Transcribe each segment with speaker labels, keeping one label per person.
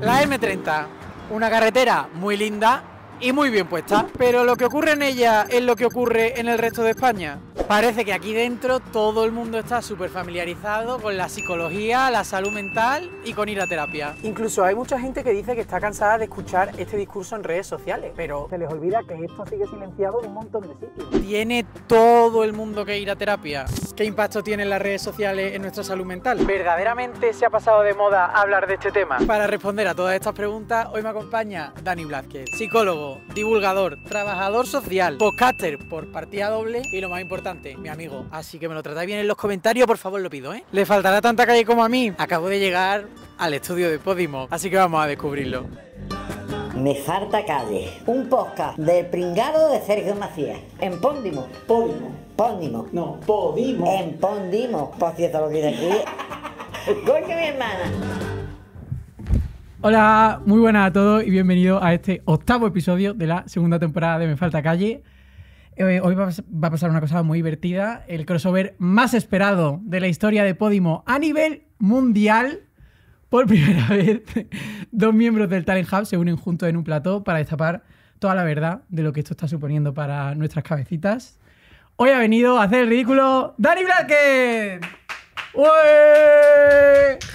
Speaker 1: La M30, una carretera muy linda y muy bien puesta, pero lo que ocurre en ella es lo que ocurre en el resto de España. Parece que aquí dentro todo el mundo está súper familiarizado con la psicología, la salud mental y con ir a terapia. Incluso hay mucha gente que dice que está cansada de escuchar este discurso en redes sociales, pero se les olvida que esto sigue silenciado en un montón de sitios. Tiene todo el mundo que ir a terapia. ¿Qué impacto tienen las redes sociales en nuestra salud mental? ¿Verdaderamente se ha pasado de moda hablar de este tema? Para responder a todas estas preguntas, hoy me acompaña Dani Blázquez, psicólogo, divulgador, trabajador social, podcaster por partida doble y lo más importante, mi amigo. Así que me lo tratáis bien en los comentarios, por favor, lo pido, ¿eh? Le faltará tanta calle como a mí. Acabo de llegar al estudio de Podimo, así que vamos a descubrirlo. Me falta calle. Un podcast del pringado de Sergio Macías. En Póndimo. Podimo. Póndimo. No, Podimo. En Póndimo. Por cierto, lo que aquí? Porque mi hermana. Hola, muy buenas a todos y bienvenidos a este octavo episodio de la segunda temporada de Me Falta Calle. Eh, hoy va a pasar una cosa muy divertida, el crossover más esperado de la historia de Podimo a nivel mundial. Por primera vez, dos miembros del Talent Hub se unen juntos en un plató para destapar toda la verdad de lo que esto está suponiendo para nuestras cabecitas. Hoy ha venido a hacer el ridículo Dani Blackett.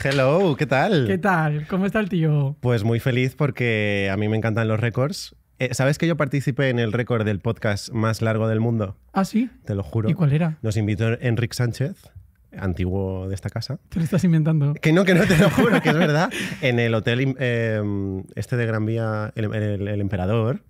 Speaker 2: Hello, ¿qué tal? ¿Qué
Speaker 1: tal? ¿Cómo está el tío?
Speaker 2: Pues muy feliz porque a mí me encantan los récords eh, ¿Sabes que yo participé en el récord del podcast más largo del mundo? Ah, sí. Te lo juro. ¿Y cuál era? Nos invitó Enrique Sánchez, antiguo de esta casa. Te lo estás inventando. Que no, que no, te lo juro, que es verdad. En el hotel em, este de Gran Vía, el, Emperador.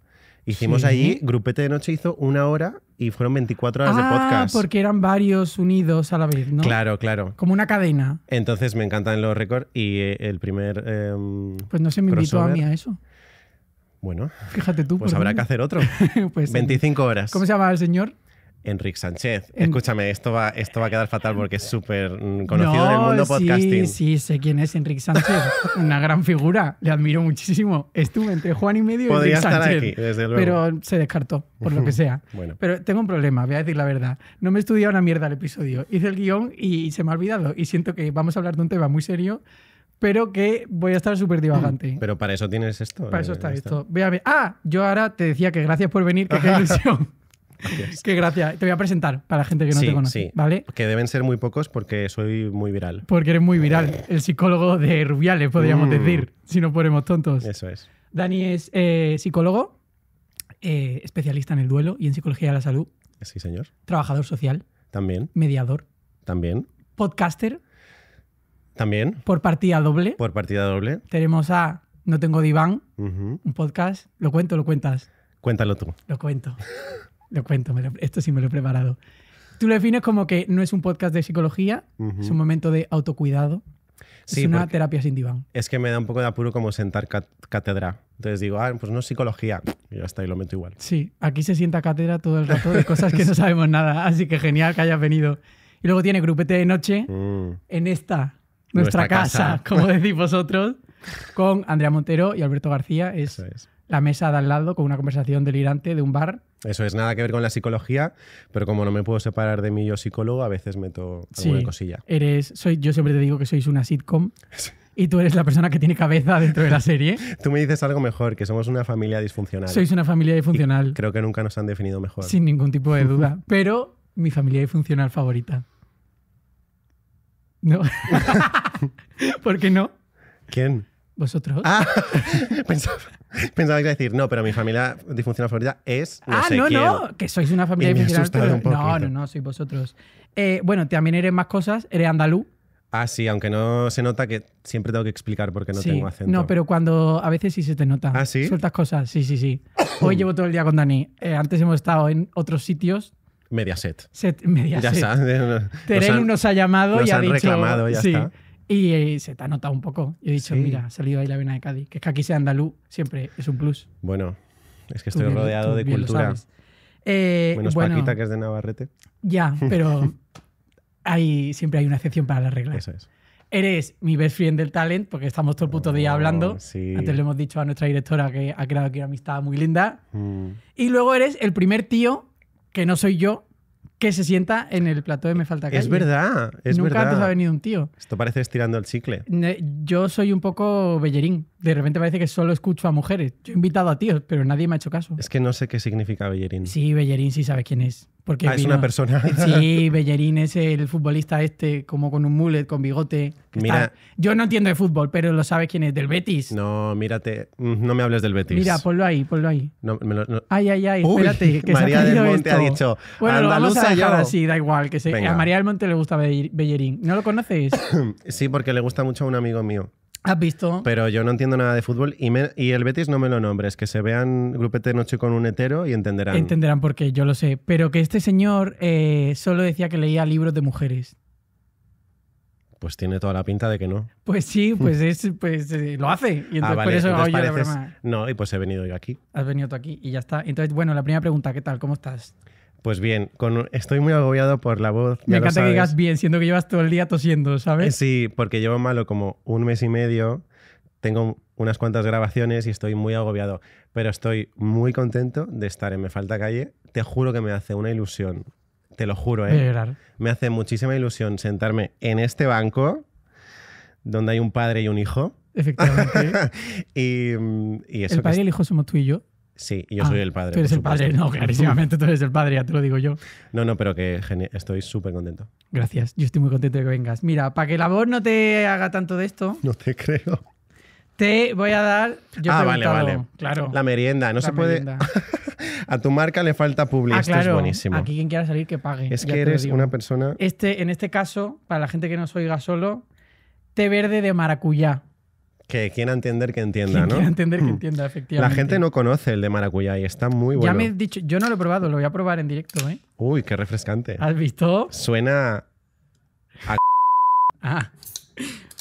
Speaker 2: Hicimos allí, Grupete de Noche hizo una hora y fueron 24 horas de ah, podcast. porque
Speaker 1: eran varios unidos a la vez, ¿no? Claro, claro. Como una cadena.
Speaker 2: Entonces me encantan los récords y eh, el primer. Em, pues no se me invitó a mí a eso. Bueno. Fíjate tú. Pues habrá que hacer otro. pues 25 horas. ¿Cómo se llama el señor? Enrique Sánchez. Escúchame, esto va, esto va a quedar fatal porque es súper mm, conocido en el mundo podcasting.
Speaker 1: Sí, sé quién es Enrique Sánchez. Una gran figura. Le admiro muchísimo. Estuve entre Juan y medio y Podría estar aquí, desde luego. Pero se descartó, por lo que sea. Pero tengo un problema, voy a decir la verdad. No me he estudiado una mierda el episodio. Hice el guión y se me ha olvidado. Y siento que vamos a hablar de un tema muy serio pero que voy a estar súper divagante.
Speaker 2: Pero para eso tienes esto. Para eso eh, está esto.
Speaker 1: Ah, yo ahora te decía que gracias por venir, que qué ilusión. Gracias. Qué gracia. Te voy a presentar para la gente que no te conoce. Sí. ¿vale?
Speaker 2: Que deben ser muy pocos porque soy muy viral.
Speaker 1: Porque eres muy viral. El psicólogo de Rubiales, podríamos mm. decir, si no ponemos tontos. Eso es. Dani es eh, psicólogo, eh, especialista en el duelo y en psicología de la salud. Sí, señor. Trabajador social. También. Mediador. También. Podcaster. También. Por partida doble.
Speaker 2: Por partida doble.
Speaker 1: Tenemos a No tengo diván, un podcast. ¿Lo cuento o lo cuentas? Cuéntalo tú. Lo cuento. lo cuento. esto sí me lo he preparado. Tú lo defines como que no es un podcast de psicología, es un momento de autocuidado. Sí, es una terapia sin diván.
Speaker 2: Es que me da un poco de apuro como sentar cátedra. Entonces digo, ah, pues no es psicología. Y ya está, y lo meto igual.
Speaker 1: Sí, aquí se sienta cátedra todo el rato de cosas que no sabemos nada. Así que genial que hayas venido. Y luego tiene grupete de noche. Mm. En esta nuestra, casa, como decís vosotros, con Andrea Montero y Alberto García. Es, la mesa de al lado con una conversación delirante de un bar.
Speaker 2: Eso es nada que ver con la psicología, pero como no me puedo separar de mí yo psicólogo, a veces meto alguna cosilla.
Speaker 1: Eres, soy, yo siempre te digo que sois una sitcom. y tú eres la persona que tiene cabeza dentro de la serie.
Speaker 2: tú me dices algo mejor, que somos una familia disfuncional. Sois una familia disfuncional. creo que nunca nos han definido mejor. Sin ningún tipo de duda.
Speaker 1: pero mi familia disfuncional favorita. No. ¿Por qué no?
Speaker 2: ¿Quién? ¿Vosotros? Ah, pensaba, que iba a decir, no, pero mi familia disfuncional favorita es. ah, no, no, que sois una familia disfuncional.
Speaker 1: no, no, no, sois vosotros. Eh, bueno, también eres más cosas, eres andaluz.
Speaker 2: Ah, sí, aunque no se nota que siempre tengo que explicar por qué no tengo acento. No,
Speaker 1: pero cuando a veces sí se te nota. Ah, sí. Sueltas cosas, sí, sí, sí. Hoy llevo todo el día con Dani. Eh, antes hemos estado en otros sitios
Speaker 2: Mediaset. Set, Mediaset. Ya está. Terén nos, ha llamado y ha dicho, reclamado, ya
Speaker 1: Y eh, se te ha notado un poco. Y he dicho, mira, ha salido ahí la vena de Cádiz. Que es que aquí sea andaluz siempre es un
Speaker 2: plus. Bueno, es que estoy rodeado de cultura. Eh, Menos Paquita, que es de Navarrete. Ya, pero
Speaker 1: siempre hay una excepción para las reglas. Eso es. Eres mi best friend del talent, porque estamos todo el puto día oh, hablando. Sí. Antes le hemos dicho a nuestra directora que ha creado aquí una amistad muy linda. Mm. Y luego eres el primer tío que no soy yo, que se sienta en el plato de Me Falta Calle. Es verdad, es Nunca verdad. ha venido un tío.
Speaker 2: Esto parece estirando el chicle.
Speaker 1: Yo soy un poco bellerín. De repente parece que solo escucho a mujeres. Yo he invitado a tíos, pero nadie me ha hecho caso.
Speaker 2: Es que no sé qué significa bellerín. Sí, bellerín sí sabe quién es. Porque ah, es una persona. Sí,
Speaker 1: Bellerín es el futbolista este, como con un mullet, con bigote. Mira,
Speaker 2: yo no entiendo de fútbol, pero lo sabes quién es, del Betis. No, mírate, mm, no me hables del Betis. Mira,
Speaker 1: ponlo ahí, ponlo ahí.
Speaker 2: Ay, ay, ay, espérate. que María del Monte ha dicho. Bueno, lo vamos a dejar yo. Sí, da igual. Que se, a María del Monte le gusta Bellerín. ¿No lo conoces? sí, porque le gusta mucho a un amigo mío. Has visto. Pero yo no entiendo nada de fútbol y, y el Betis no me lo nombres. Que se vean grupete noche con un hetero y entenderán. Entenderán
Speaker 1: porque yo lo sé. Pero que este señor eh, solo decía que leía libros de mujeres.
Speaker 2: Pues tiene toda la pinta de que no. Pues sí, pues
Speaker 1: pues eh, lo hace. Y entonces ah, por eso
Speaker 2: No, y pues he venido yo aquí.
Speaker 1: Has venido tú aquí y ya está. Entonces, bueno, la primera pregunta, ¿qué tal? ¿Cómo estás?
Speaker 2: Pues bien, con, estoy muy agobiado por la voz. Me encanta que digas
Speaker 1: bien, siendo que llevas todo el día tosiendo, ¿sabes? Eh,
Speaker 2: sí, porque llevo malo como un mes y medio, tengo unas cuantas grabaciones y estoy muy agobiado, pero estoy muy contento de estar en Me Falta Calle. Te juro que me hace una ilusión, te lo juro, ¿eh? Me hace muchísima ilusión sentarme en este banco donde hay un padre y un hijo. Efectivamente. y, mm, eso el padre y el hijo somos tú y yo. Sí, yo ah, soy el padre. Tú eres el padre, no, clarísimamente tú eres
Speaker 1: el padre, ya te lo digo yo.
Speaker 2: No, no, pero que estoy súper contento.
Speaker 1: Gracias, yo estoy muy contento de que vengas. Mira, para que la voz no te haga tanto de esto.
Speaker 2: No te creo.
Speaker 1: Te voy a dar. ah, vale, vale. Claro.
Speaker 2: La merienda, no se puede. a tu marca le falta publicidad. Ah, es buenísimo. Aquí
Speaker 1: quien quiera salir que pague. Es que eres una persona. Este, en este caso, para la gente que nos oiga solo, té verde de maracuyá.
Speaker 2: Que quiera entender que entienda, ¿no? Quiera entender que entienda, mm. efectivamente. La gente no conoce el de maracuyá y está muy bueno. Ya me he
Speaker 1: dicho, yo no lo he probado, lo voy a probar en directo, ¿eh?
Speaker 2: Uy, qué refrescante. ¿Has visto? Suena a... Ah,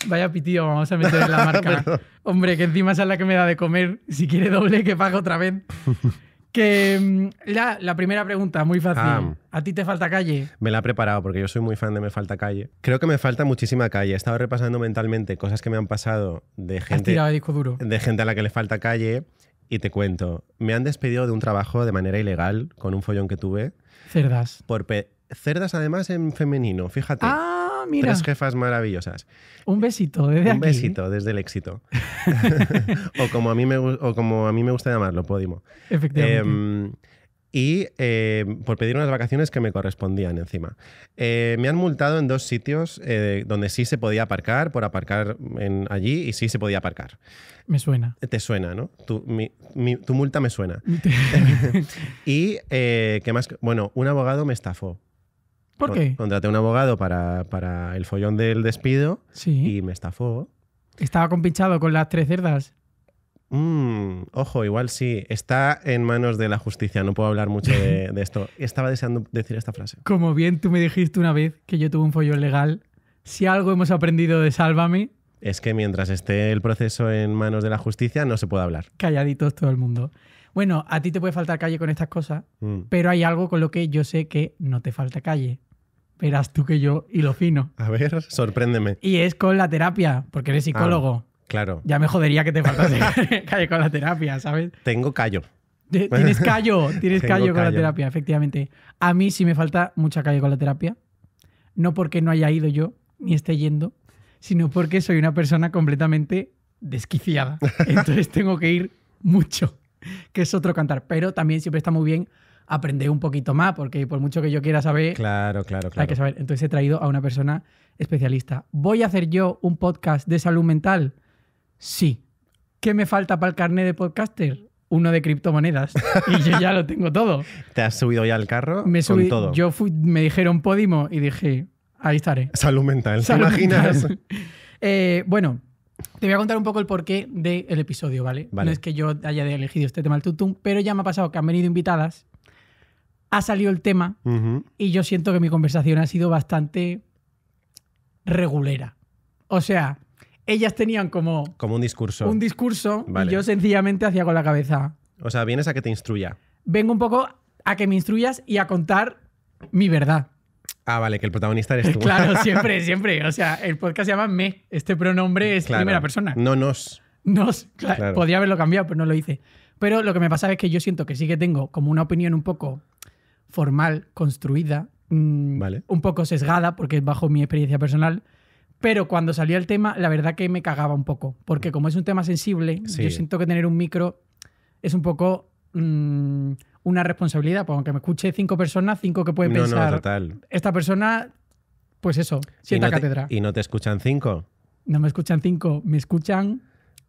Speaker 1: vaya pitido, vamos a meter la marca. Hombre, que encima es la que me da de comer. Si quiere doble, que pague otra vez. Mm, la, primera pregunta, muy fácil. Ah. ¿A ti te falta calle?
Speaker 2: Me la he preparado porque yo soy muy fan de Me Falta Calle. Creo que me falta muchísima calle. He estado repasando mentalmente cosas que me han pasado de gente. De gente a la que le falta calle. Y te cuento. Me han despedido de un trabajo de manera ilegal con un follón que tuve. Cerdas. Por cerdas, además, en femenino, fíjate. ¡Ah! Tres jefas maravillosas. Un besito desde Un besito desde el éxito. o, como a mí me, como a mí me gusta llamarlo, Podimo. Efectivamente. Em, y eh, por pedir unas vacaciones que me correspondían encima. Eh, me han multado en dos sitios eh, donde sí se podía aparcar, por aparcar allí y sí se podía aparcar. Me suena. Te suena, ¿no? Tu, tu multa me suena. y, ¿qué más? Bueno, un abogado me estafó. ¿Por qué? Contraté un abogado para, el follón del despido y me estafó.
Speaker 1: ¿Estaba compinchado con las tres cerdas?
Speaker 2: Mm, ojo, igual sí. Está en manos de la justicia. No puedo hablar mucho de, esto. Estaba deseando decir esta frase.
Speaker 1: Como bien tú me dijiste una vez que yo tuve un follón legal, si algo hemos aprendido de Sálvame...
Speaker 2: Es que mientras esté el proceso en manos de la justicia no se puede hablar.
Speaker 1: Calladitos todo el mundo. Bueno, a ti te puede faltar calle con estas cosas, mm. pero hay algo con lo que yo sé que no te falta calle verás tú que yo y lo fino.
Speaker 2: A ver, sorpréndeme. Y
Speaker 1: es con la terapia, porque eres ah, psicólogo. claro. Ya me jodería que te faltase calle con la terapia, ¿sabes?
Speaker 2: Tengo callo. Tienes callo, tienes callo con la terapia,
Speaker 1: efectivamente. A mí sí me falta mucha calle con la terapia. No porque no haya ido yo, ni esté yendo, sino porque soy una persona completamente desquiciada. Entonces tengo que ir mucho, que es otro cantar. Pero también siempre está muy bien aprender un poquito más, porque por mucho que yo quiera saber,
Speaker 2: claro, claro, claro. hay que saber.
Speaker 1: Entonces he traído a una persona especialista. ¿Voy a hacer yo un podcast de salud mental? Sí. ¿Qué me falta para el carnet de podcaster? Uno de criptomonedas. y yo ya lo tengo todo.
Speaker 2: ¿Te has subido ya al carro? Me con todo. Yo
Speaker 1: me dijeron Podimo y dije, ahí estaré.
Speaker 2: Salud mental, ¿te imaginas?
Speaker 1: Eh, bueno, te voy a contar un poco el porqué del episodio, ¿vale? No es que yo haya elegido este tema al tutum, pero ya me ha pasado que han venido invitadas ha salido el tema y yo siento que mi conversación ha sido bastante regulera. O sea, ellas tenían como...
Speaker 2: Como un discurso. Un
Speaker 1: discurso y yo sencillamente hacía con la cabeza.
Speaker 2: O sea, vienes a que te instruya.
Speaker 1: Vengo un poco a que me instruyas y a contar mi verdad.
Speaker 2: Ah, vale, que el protagonista eres tú. claro, siempre,
Speaker 1: siempre. O sea, el podcast se llama me. Este pronombre es la primera persona. No
Speaker 2: nos. Nos. Podría
Speaker 1: haberlo cambiado, pero no lo hice. Pero lo que me pasa es que yo siento que sí que tengo como una opinión un poco formal, construida, mm, un poco sesgada, porque es bajo mi experiencia personal. Pero cuando salió el tema, la verdad que me cagaba un poco, porque como es un tema sensible, yo siento que tener un micro es un poco mm, una responsabilidad, porque aunque me escuche cinco personas, cinco que pueden pensar, esta persona, pues eso, sienta cátedra.
Speaker 2: ¿Y no te escuchan cinco?
Speaker 1: No me escuchan cinco, me escuchan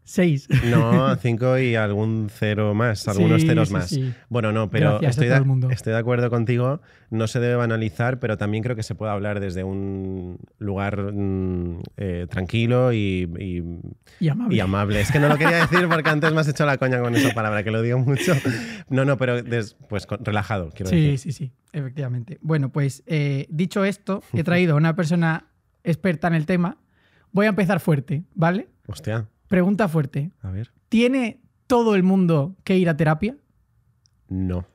Speaker 1: Seis. No,
Speaker 2: cinco y algún cero más, algunos ceros más. Bueno, no, pero estoy, de, estoy de acuerdo contigo. No se debe banalizar, pero también creo que se puede hablar desde un lugar mm, eh, tranquilo y, y, amable. Es que no lo quería decir porque antes me has hecho la coña con esa palabra, que lo digo mucho. No, no, pero pues relajado, quiero decir. Sí, sí,
Speaker 1: sí, efectivamente. Bueno, pues eh, dicho esto, he traído a una persona experta en el tema. Voy a empezar fuerte, ¿vale? Hostia. Pregunta fuerte. A ver. ¿Tiene todo el mundo que ir a terapia?
Speaker 2: No.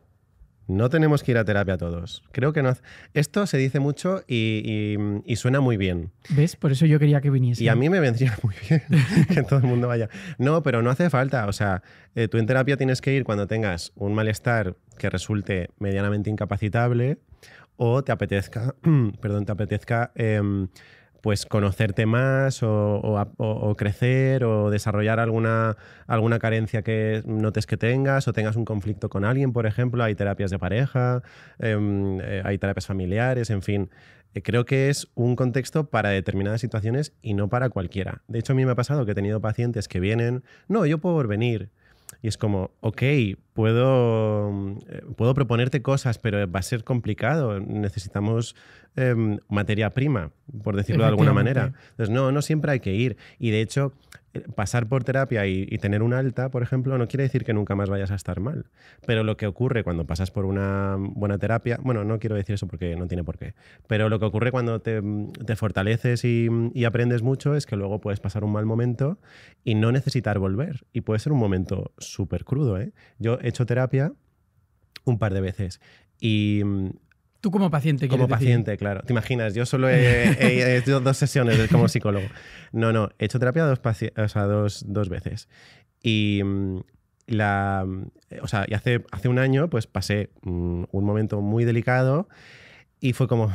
Speaker 2: No tenemos que ir a terapia todos. Creo que no. Esto se dice mucho y, suena muy bien.
Speaker 1: ¿Ves? Por eso yo quería que viniese. Y a mí
Speaker 2: me vendría muy bien que todo el mundo vaya. No, pero no hace falta. O sea, eh, tú en terapia tienes que ir cuando tengas un malestar que resulte medianamente incapacitable o te apetezca, perdón, te apetezca em, pues conocerte más o, crecer o desarrollar alguna, alguna carencia que notes que tengas o tengas un conflicto con alguien, por ejemplo. Hay terapias de pareja, em, eh, hay terapias familiares, en fin. Eh, creo que es un contexto para determinadas situaciones y no para cualquiera. De hecho, a mí me ha pasado que he tenido pacientes que vienen, no, yo puedo venir. Y es como, ok, puedo, eh, puedo proponerte cosas, pero va a ser complicado. Necesitamos em, materia prima, por decirlo de alguna manera. Entonces, no, no siempre hay que ir. Y de hecho, eh, pasar por terapia y, tener un alta, por ejemplo, no quiere decir que nunca más vayas a estar mal. Pero lo que ocurre cuando pasas por una buena terapia, bueno, no quiero decir eso porque no tiene por qué, pero lo que ocurre cuando te, fortaleces y, aprendes mucho es que luego puedes pasar un mal momento y no necesitar volver. Y puede ser un momento súper crudo. ¿eh? Yo he hecho terapia un par de veces. Y mm, Tú como paciente, Como paciente, claro. Te imaginas, yo solo he, hecho dos sesiones como psicólogo. No, no, he hecho terapia dos, o sea, dos, veces. Y, mm, la, mm, y hace, hace un año pues pasé un momento muy delicado y fue como,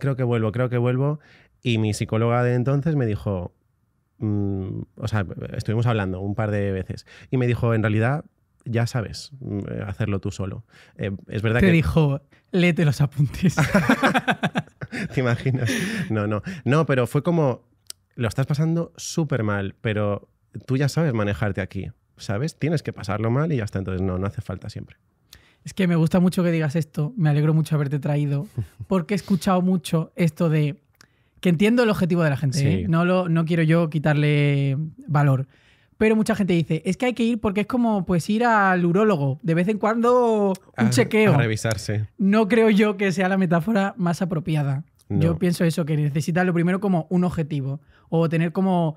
Speaker 2: creo que vuelvo, creo que vuelvo. Y mi psicóloga de entonces me dijo, o sea, estuvimos hablando un par de veces y me dijo, en realidad ya sabes mm, eh, hacerlo tú solo. Eh, es verdad Te que... dijo,
Speaker 1: léete los apuntes.
Speaker 2: ¿Te imaginas? No, no. No, pero fue como, lo estás pasando súper mal, pero tú ya sabes manejarte aquí, ¿sabes? Tienes que pasarlo mal y hasta Entonces, no, no hace falta siempre.
Speaker 1: Es que me gusta mucho que digas esto, me alegro mucho haberte traído, porque he escuchado mucho esto de que entiendo el objetivo de la gente, ¿eh? no, lo, no quiero yo quitarle valor, pero mucha gente dice, es que hay que ir porque es como pues ir al urólogo, de vez en cuando un chequeo.
Speaker 2: revisarse.
Speaker 1: No creo yo que sea la metáfora más apropiada. Yo pienso eso, que necesitas lo primero como un objetivo o tener como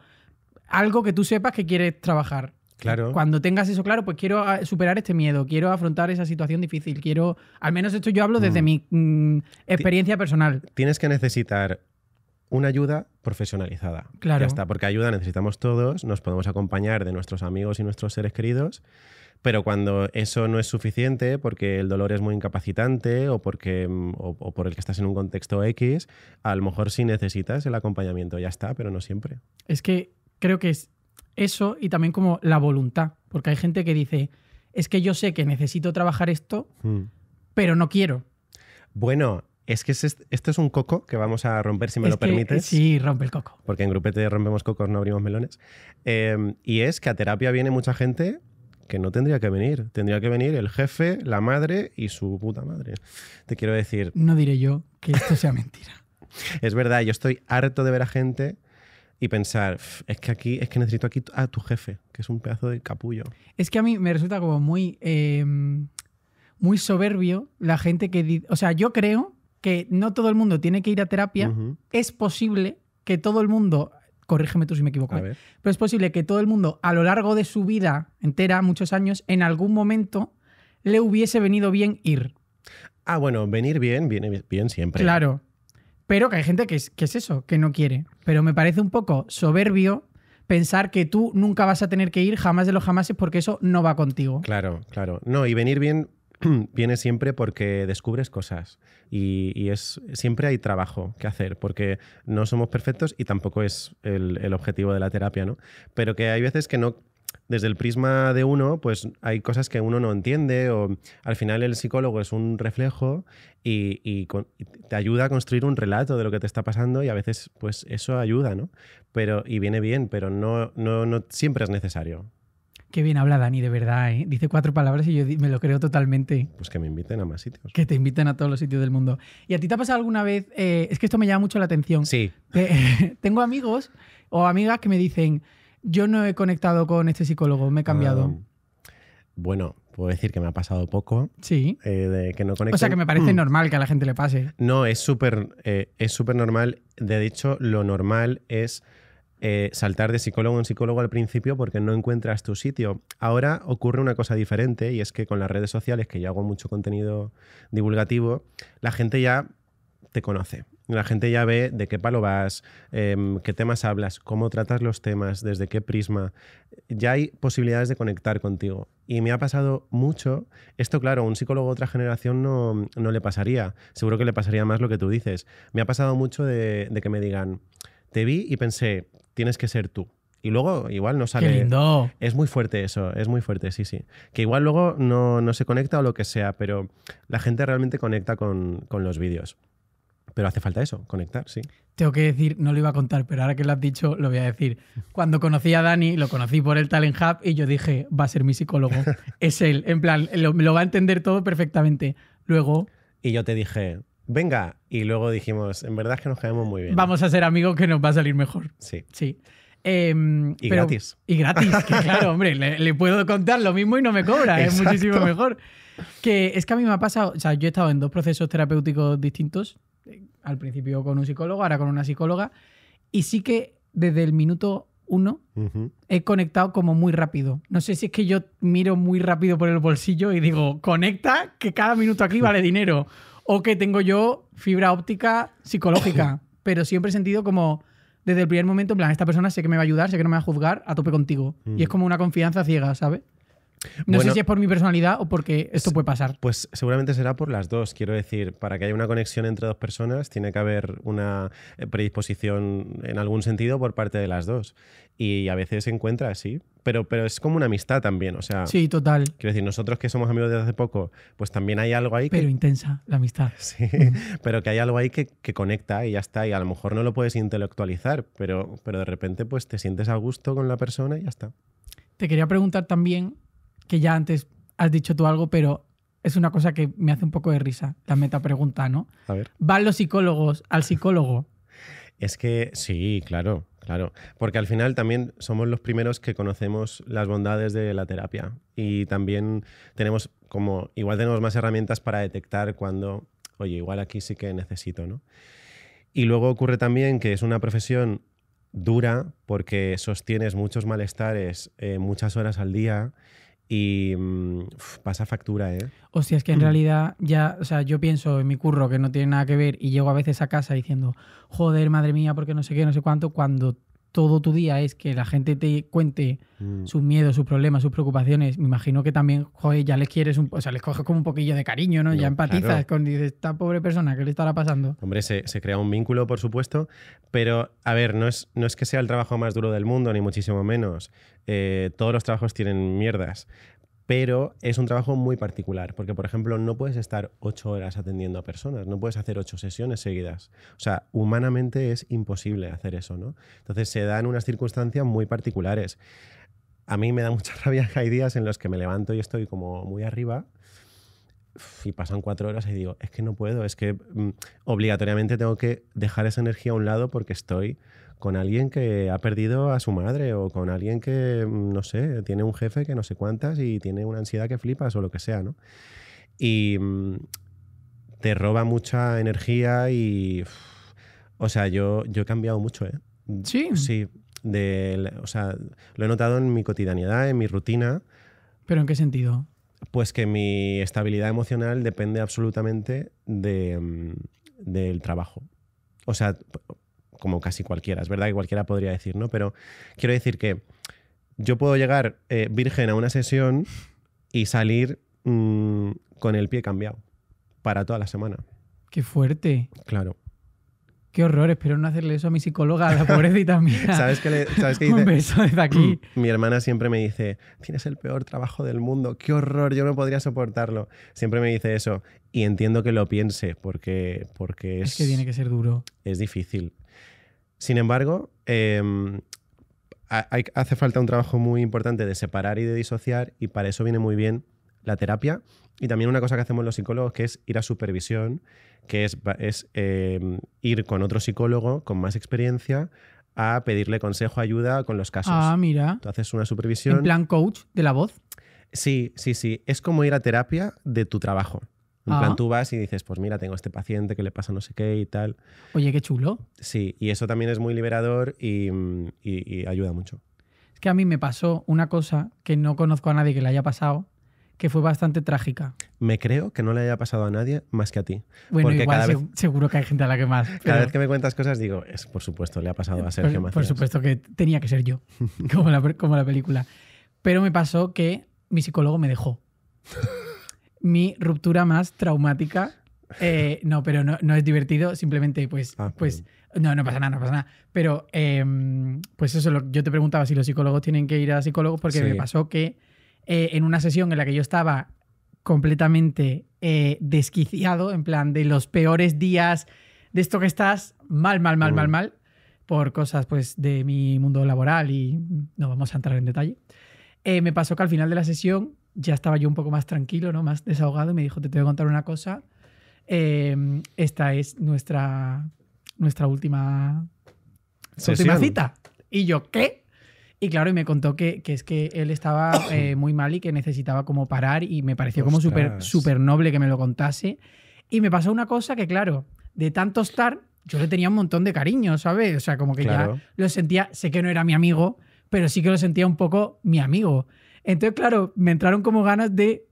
Speaker 1: algo que tú sepas que quieres trabajar.
Speaker 2: Claro. Cuando
Speaker 1: tengas eso claro, pues quiero ah, superar este miedo, quiero afrontar esa situación difícil, quiero, al menos esto yo hablo desde mm. mi mm, experiencia personal.
Speaker 2: Tienes que necesitar una ayuda profesionalizada. Claro. Ya está, porque ayuda necesitamos todos, nos podemos acompañar de nuestros amigos y nuestros seres queridos, pero cuando eso no es suficiente, porque el dolor es muy incapacitante o, porque, mm, o, por el que estás en un contexto X, a lo mejor sí necesitas el acompañamiento, ya está, pero no siempre.
Speaker 1: Es que creo que es eso y también como la voluntad, porque hay gente que dice, es que yo sé que necesito trabajar esto, hmm. pero no quiero.
Speaker 2: Bueno, es que este, es un coco que vamos a romper, si me lo permites. Sí, rompe el coco. Porque en grupete rompemos cocos, no abrimos melones. Em, y es que a terapia viene mucha gente que no tendría que venir. Tendría que venir el jefe, la madre y su puta madre. Te quiero decir.
Speaker 1: No diré yo que esto sea
Speaker 2: mentira. es verdad, yo estoy harto de ver a gente y pensar, es que aquí, es que necesito aquí a tu jefe, que es un pedazo de capullo.
Speaker 1: Es que a mí me resulta como muy. Em, muy soberbio la gente que. O sea, yo creo que no todo el mundo tiene que ir a terapia, es posible que todo el mundo, corrígeme tú si me equivoco, ¿eh? pero es posible que todo el mundo a lo largo de su vida entera, muchos años, en algún momento le hubiese venido bien
Speaker 2: ir. Ah, bueno, venir bien, viene bien siempre.
Speaker 1: Claro. Pero que hay gente que es, que es eso, que no quiere. Pero me parece un poco soberbio pensar que tú nunca vas a tener que ir jamás de los es porque eso no va contigo.
Speaker 2: Claro, claro. No, y venir bien viene siempre porque descubres cosas y, es, siempre hay trabajo que hacer porque no somos perfectos y tampoco es el, objetivo de la terapia, ¿no? Pero que hay veces que no... Desde el prisma de uno, pues hay cosas que uno no entiende o al final el psicólogo es un reflejo y, te ayuda a construir un relato de lo que te está pasando y a veces pues eso ayuda, ¿no? Pero, y viene bien, pero no, no siempre es necesario.
Speaker 1: Qué bien habla Dani, de verdad. ¿eh? Dice cuatro palabras y yo me lo creo totalmente.
Speaker 2: Pues que me inviten a más sitios.
Speaker 1: Que te inviten a todos los sitios del mundo. ¿Y a ti te ha pasado alguna vez? Eh, es que esto me llama mucho la atención. Sí. tengo amigos o amigas que me dicen, yo no he conectado con este psicólogo, me he cambiado.
Speaker 2: bueno, puedo decir que me ha pasado poco. Sí. Eh, que no O sea, que me parece mm.
Speaker 1: normal que a la gente le pase.
Speaker 2: No, es súper es súper normal. De hecho, lo normal es eh, saltar de psicólogo en psicólogo al principio porque no encuentras tu sitio. Ahora ocurre una cosa diferente y es que con las redes sociales, que yo hago mucho contenido divulgativo, la gente ya te conoce. La gente ya ve de qué palo vas, em, qué temas hablas, cómo tratas los temas, desde qué prisma. Ya hay posibilidades de conectar contigo. Y me ha pasado mucho. Esto, claro, a un psicólogo de otra generación no, le pasaría. Seguro que le pasaría más lo que tú dices. Me ha pasado mucho de que me digan, te vi y pensé, tienes que ser tú. Y luego igual no sale. Qué Es muy fuerte eso, es muy fuerte, sí, sí. Que igual luego no, no se conecta o lo que sea, pero la gente realmente conecta con, los vídeos. Pero hace falta eso, conectar, sí.
Speaker 1: Tengo que decir, no lo iba a contar, pero ahora que lo has dicho, lo voy a decir. Cuando conocí a Dani, lo conocí por el Talent Hub y yo dije, va a ser mi psicólogo. es él, en plan, me lo va a entender todo perfectamente. Luego.
Speaker 2: Y yo te dije, venga. Y luego dijimos, en verdad es que nos caemos muy bien.
Speaker 1: Vamos a ser amigos que nos va a salir mejor. Sí. Sí. Em, y gratis. Y gratis, que claro, hombre,
Speaker 2: le, puedo contar lo mismo y no me cobra, es muchísimo mejor.
Speaker 1: Que es que a mí me ha pasado, o sea, yo he estado en dos procesos terapéuticos distintos, eh, al principio con un psicólogo, ahora con una psicóloga, y sí que desde el minuto uno he conectado como muy rápido. No sé si es que yo miro muy rápido por el bolsillo y digo, conecta, que cada minuto aquí vale dinero. O que tengo yo fibra óptica psicológica, pero siempre he sentido como desde el primer momento, en plan, esta persona sé que me va a ayudar, sé que no me va a juzgar, a tope contigo. Y es mm. como una confianza ciega, ¿sabes? No sé si es por mi personalidad o porque
Speaker 2: esto puede pasar. Pues seguramente será por las dos. Quiero decir, para que haya una conexión entre dos personas, tiene que haber una eh, predisposición en algún sentido por parte de las dos. Y a veces se encuentra así pero, es como una amistad también, o sea. Sí, total. Quiero decir, nosotros que somos amigos desde hace poco, pues también hay algo ahí. Pero
Speaker 1: intensa, la amistad. Sí,
Speaker 2: pero que hay algo ahí que, conecta y ya está. Y a lo mejor no lo puedes intelectualizar, pero, pero de repente pues te sientes a gusto con la persona y ya está.
Speaker 1: Te quería preguntar también, que ya antes has dicho tú algo, pero es una cosa que me hace un poco de risa, la meta pregunta, ¿no? A ver. ¿Van los psicólogos al psicólogo?
Speaker 2: Es que sí, claro. Claro, porque al final también somos los primeros que conocemos las bondades de la terapia y también tenemos como, igual tenemos más herramientas para detectar cuando, oye, igual aquí sí que necesito, ¿no? Y luego ocurre también que es una profesión dura porque sostienes muchos malestares eh, muchas horas al día y mm, pasa factura, ¿eh?
Speaker 1: Hostia, es que en mm. realidad ya, o sea, yo pienso en mi curro que no tiene nada que ver y llego a veces a casa diciendo, joder, madre mía, porque no sé qué, no sé cuánto, cuando todo tu día es que la gente te cuente mm. sus miedos, sus problemas, sus preocupaciones, me imagino que también, joder, ya les quieres un, o sea, les coges como un poquillo de cariño, ¿no? ya empatizas con dices, esta pobre persona, ¿qué le estará pasando?
Speaker 2: Hombre, se, crea un vínculo, por supuesto, pero a ver, no es, no es que sea el trabajo más duro del mundo, ni muchísimo menos. Eh, todos los trabajos tienen mierdas, pero es un trabajo muy particular, porque por ejemplo no puedes estar ocho horas atendiendo a personas, no puedes hacer ocho sesiones seguidas. O sea, humanamente es imposible hacer eso, ¿no? Entonces se dan unas circunstancias muy particulares. A mí me da mucha rabia que hay días en los que me levanto y estoy como muy arriba y pasan cuatro horas y digo, es que no puedo, es que mm, obligatoriamente tengo que dejar esa energía a un lado porque estoy con alguien que ha perdido a su madre o con alguien que, mm, no sé, tiene un jefe que no sé cuántas y tiene una ansiedad que flipas o lo que sea, ¿no? Y mm, te roba mucha energía y... o sea, yo, yo he cambiado mucho, ¿eh? Sí. Sí. De, o sea, lo he notado en mi cotidianidad, en mi rutina.
Speaker 1: ¿Pero en qué sentido?
Speaker 2: Pues que mi estabilidad emocional depende absolutamente de, mm, del trabajo. O sea, como casi cualquiera. Es verdad que cualquiera podría decir, ¿no? Pero quiero decir que yo puedo llegar eh, virgen a una sesión y salir mm, con el pie cambiado para toda la semana.
Speaker 1: Qué fuerte. Claro. Qué horror, espero no hacerle eso a mi psicóloga, a la pobrecita mía. ¿Sabes qué, dice? Un beso desde aquí.
Speaker 2: Mi hermana siempre me dice, tienes el peor trabajo del mundo, qué horror, yo no podría soportarlo. Siempre me dice eso. Y entiendo que lo piense, porque, porque es... Es que tiene que ser duro. Es difícil. Sin embargo, em, hace falta un trabajo muy importante de separar y de disociar y para eso viene muy bien la terapia y también una cosa que hacemos los psicólogos que es ir a supervisión, que es, em, ir con otro psicólogo con más experiencia a pedirle consejo, ayuda con los casos. Ah, mira. Tú haces una supervisión. En plan
Speaker 1: coach de la voz.
Speaker 2: Sí, sí, sí. Es como ir a terapia de tu trabajo. En plan, tú vas y dices, pues mira, tengo este paciente que le pasa no sé qué y tal.
Speaker 1: Oye, qué chulo.
Speaker 2: Sí, y eso también es muy liberador y, y, ayuda mucho.
Speaker 1: Es que a mí me pasó una cosa que no conozco a nadie que le haya pasado, que fue bastante trágica.
Speaker 2: Me creo que no le haya pasado a nadie más que a ti. Bueno, porque cada vez,
Speaker 1: seguro que hay gente a la que más. Cada vez
Speaker 2: que me cuentas cosas digo, es, por supuesto, le ha pasado a Sergio más Por supuesto que
Speaker 1: tenía que ser yo, como la, como la película. Pero me pasó que mi psicólogo me dejó mi ruptura más traumática. Eh, no, pero no, es divertido, simplemente pues, ah, pues no, no pasa nada, no pasa nada. Pero em, pues eso, yo te preguntaba si los psicólogos tienen que ir a psicólogos porque me pasó que eh, en una sesión en la que yo estaba completamente eh, desquiciado, en plan de los peores días de esto que estás mal, mal, mal, mal, mal, por cosas pues de mi mundo laboral y no vamos a entrar en detalle. me pasó que al final de la sesión ya estaba yo un poco más tranquilo, ¿no? Más desahogado y me dijo, te tengo que contar una cosa. Em, esta es nuestra, nuestra última, última, cita. Y yo, ¿qué? Y claro, y me contó que, que es que él estaba eh, muy mal y que necesitaba como parar y me pareció como súper super noble que me lo contase. Y me pasó una cosa que, claro, de tanto estar, yo le tenía un montón de cariño, ¿sabes? O sea, como que ya lo sentía, sé que no era mi amigo, pero sí que lo sentía un poco mi amigo. Entonces, claro, me entraron como ganas de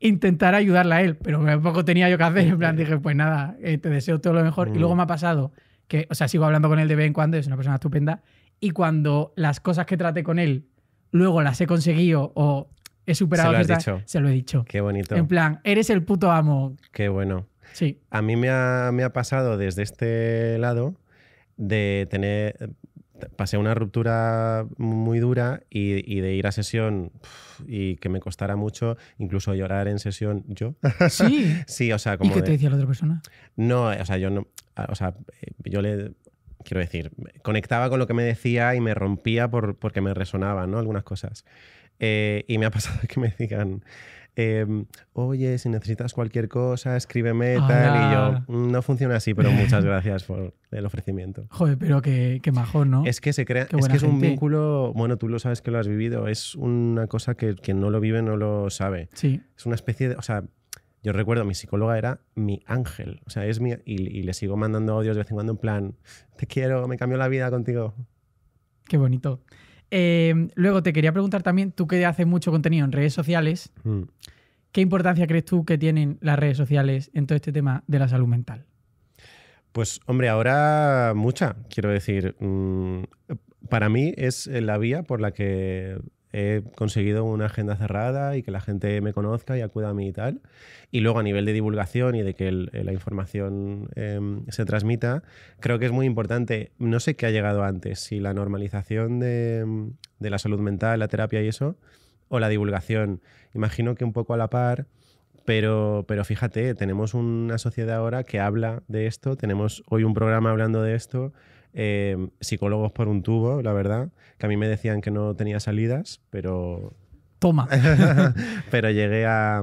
Speaker 1: intentar ayudarla a él, pero poco tenía yo que hacer. En plan, dije, pues nada, eh, te deseo todo lo mejor. Y luego mm. me ha pasado que, o sea, sigo hablando con él de vez en cuando, es una persona estupenda. Y cuando las cosas que traté con él, luego las he conseguido o he superado, se lo, dicho. se lo he
Speaker 2: dicho. Qué bonito. En
Speaker 1: plan, eres el puto amo. Qué bueno. Sí.
Speaker 2: A mí me ha, me ha pasado desde este lado de tener pasé una ruptura muy dura y, de ir a sesión y que me costara mucho, incluso llorar en sesión yo. Sí. sí, o sea, como. qué te decía la otra persona? No, o sea, yo no. O sea, eh, yo le. Quiero decir, conectaba con lo que me decía y me rompía por, porque me resonaba, ¿no? Algunas cosas. Eh, y me ha pasado que me digan. Em, oye, si necesitas cualquier cosa, escríbeme ah, tal. Y yo, mm, no funciona así, pero muchas gracias por el ofrecimiento.
Speaker 1: Joder, pero qué, qué majón, ¿no? Es que se crea, es que es un
Speaker 2: vínculo, bueno, tú lo sabes que lo has vivido, es una cosa que quien no lo vive no lo sabe. Sí. Es una especie de, o sea, yo recuerdo, mi psicóloga era mi ángel. O sea, es mi. Y, le sigo mandando odios de vez en cuando en plan: Te quiero, me cambió la vida contigo.
Speaker 1: Qué bonito. Em, luego te quería preguntar también, tú que haces mucho contenido en redes sociales, mm. ¿qué importancia crees tú que tienen las redes sociales en todo este tema de la salud mental?
Speaker 2: Pues hombre, ahora mucha, quiero decir, mm, para mí es la vía por la que he conseguido una agenda cerrada y que la gente me conozca y acuda a mí y tal. Y luego a nivel de divulgación y de que eh, la información em, se transmita, creo que es muy importante, no sé qué ha llegado antes, si la normalización de, em, de la salud mental, la terapia y eso, o la divulgación. Imagino que un poco a la par. Pero, pero fíjate, tenemos una sociedad ahora que habla de esto, tenemos hoy un programa hablando de esto, Em, psicólogos por un tubo, la verdad, que a mí me decían que no tenía salidas, pero...
Speaker 1: Toma.
Speaker 2: pero llegué a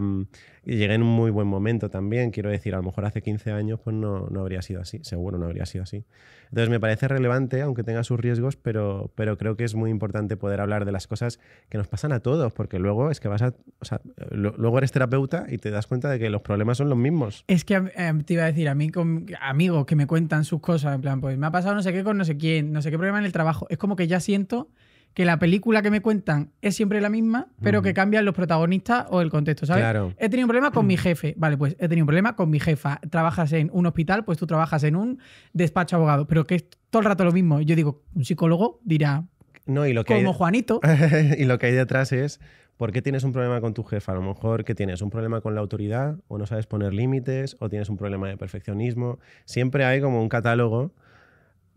Speaker 2: llegué en un muy buen momento también. Quiero decir, a lo mejor hace 15 años pues no, no, habría sido así, seguro no habría sido así. Entonces me parece relevante, aunque tenga sus riesgos, pero, pero creo que es muy importante poder hablar de las cosas que nos pasan a todos, porque luego es que vas a. O sea, luego eres terapeuta y te das cuenta de que los problemas son los mismos.
Speaker 1: Es que eh, te iba a decir, a mí, con amigos que me cuentan sus cosas, en plan, pues me ha pasado no sé qué con no sé quién, no sé qué problema en el trabajo. Es como que ya siento que la película que me cuentan es siempre la misma, pero que cambian los protagonistas o el contexto, ¿sabes? Claro. He tenido un problema con mi jefe, vale, pues he tenido un problema con mi jefa. Trabajas en un hospital, pues tú trabajas en un despacho abogado, pero que es todo el rato lo mismo. Yo digo, un psicólogo dirá,
Speaker 2: no, y lo que como Juanito. y lo que hay detrás es, ¿por qué tienes un problema con tu jefa? A lo mejor que tienes un problema con la autoridad, o no sabes poner límites, o tienes un problema de perfeccionismo. Siempre hay como un catálogo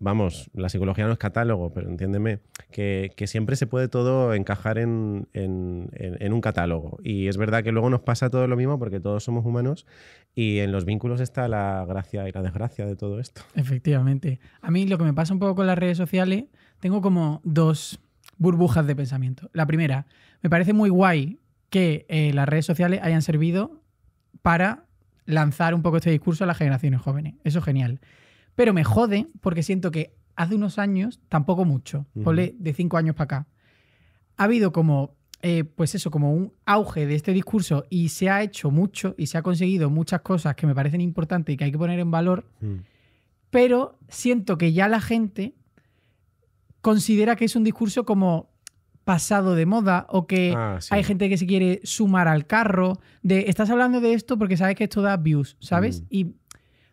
Speaker 2: vamos, la psicología no es catálogo, pero entiéndeme, que, siempre se puede todo encajar en, un catálogo. Y es verdad que luego nos pasa todo lo mismo porque todos somos humanos y en los vínculos está la gracia y la desgracia de todo esto.
Speaker 1: Efectivamente. A mí lo que me pasa un poco con las redes sociales, tengo como dos burbujas de pensamiento. La primera, me parece muy guay que eh, las redes sociales hayan servido para lanzar un poco este discurso a las generaciones jóvenes. Eso es genial. Pero me jode porque siento que hace unos años, tampoco mucho, de cinco años para acá, ha habido como, eh, pues eso, como un auge de este discurso y se ha hecho mucho y se ha conseguido muchas cosas que me parecen importantes y que hay que poner en valor, mm. pero siento que ya la gente considera que es un discurso como pasado de moda o que ah, hay gente que se quiere sumar al carro de estás hablando de esto porque sabes que esto da views, ¿sabes? Mm. Y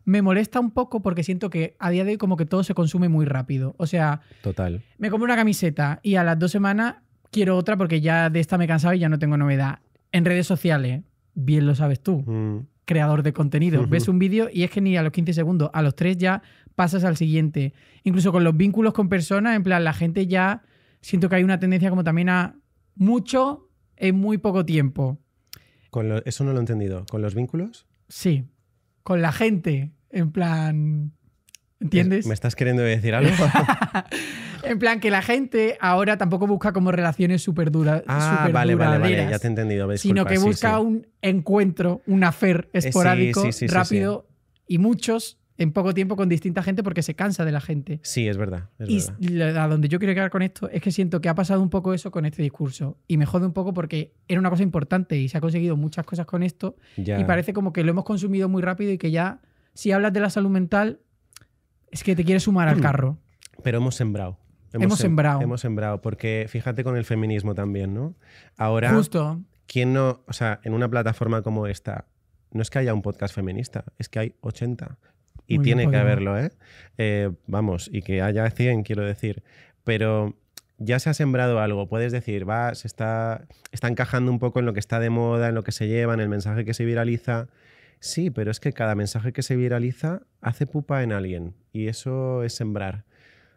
Speaker 1: me molesta un poco porque siento que a día de hoy como que todo se consume muy rápido. O sea, total. Me como una camiseta y a las dos semanas quiero otra porque ya de esta me he cansado y ya no tengo novedad. En redes sociales, bien lo sabes tú, mm. creador de contenido, ves un vídeo y es que ni a los 15 segundos, a los 3 ya pasas al siguiente. Incluso con los vínculos con personas, en plan, la gente ya siento que hay una tendencia como también a mucho en muy poco tiempo.
Speaker 2: Con eso no lo he entendido. ¿Con los vínculos?
Speaker 1: Sí con la gente, en plan... ¿Entiendes? ¿Me
Speaker 2: estás queriendo decir algo?
Speaker 1: en plan, que la gente ahora tampoco busca como relaciones súper duras. Ah, vale, vale, vale, ya te he entendido. sino que busca un encuentro, un afer eh, esporádico, rápido, y muchos en poco tiempo con distinta gente porque se cansa de la gente.
Speaker 2: Sí, es verdad. y
Speaker 1: a donde yo quiero quedar con esto es que siento que ha pasado un poco eso con este discurso. Y me jode un poco porque era una cosa importante y se ha conseguido muchas cosas con esto. Y parece como que lo hemos consumido muy rápido y que ya, si hablas de la salud mental, es que te quieres sumar al mm. carro.
Speaker 2: Pero hemos sembrado. Hemos, sembrado. Hemos sembrado, porque fíjate con el feminismo también, ¿no? Ahora. Justo. ¿Quién no.? O sea, en una plataforma como esta, no es que haya un podcast feminista, es que hay 80 y tiene que haberlo, ¿eh? ¿eh? Vamos, y que haya 100, quiero decir. Pero ya se ha sembrado algo, puedes decir, va, se está, está encajando un poco en lo que está de moda, en lo que se lleva, en el mensaje que se viraliza. Sí, pero es que cada mensaje que se viraliza hace pupa en alguien y eso es sembrar.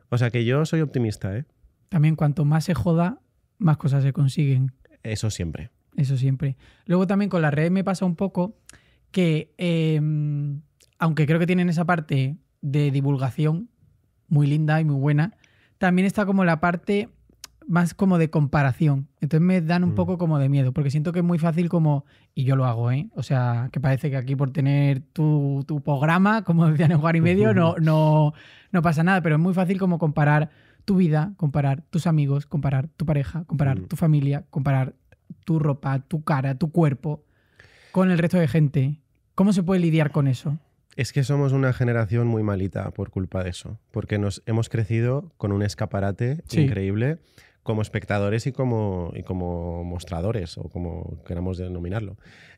Speaker 2: O sea que yo soy optimista, ¿eh?
Speaker 1: También cuanto más se joda, más cosas se consiguen.
Speaker 2: Eso siempre.
Speaker 1: Eso siempre. Luego también con la red me pasa un poco que em, aunque creo que tienen esa parte de divulgación muy linda y muy buena, también está como la parte más como de comparación. Entonces me dan un mm. poco como de miedo, porque siento que es muy fácil como, y yo lo hago, ¿eh? O sea, que parece que aquí por tener tu, programa, como decían en Juan y Medio, no, no, no pasa nada, pero es muy fácil como comparar tu vida, comparar tus amigos, comparar tu pareja, comparar mm. tu familia, comparar tu ropa, tu cara, tu cuerpo con el resto de gente. ¿Cómo se puede lidiar con eso?
Speaker 2: Es que somos una generación muy malita por culpa de eso, porque nos hemos crecido con un escaparate increíble como espectadores y como, como mostradores, o como queramos denominarlo.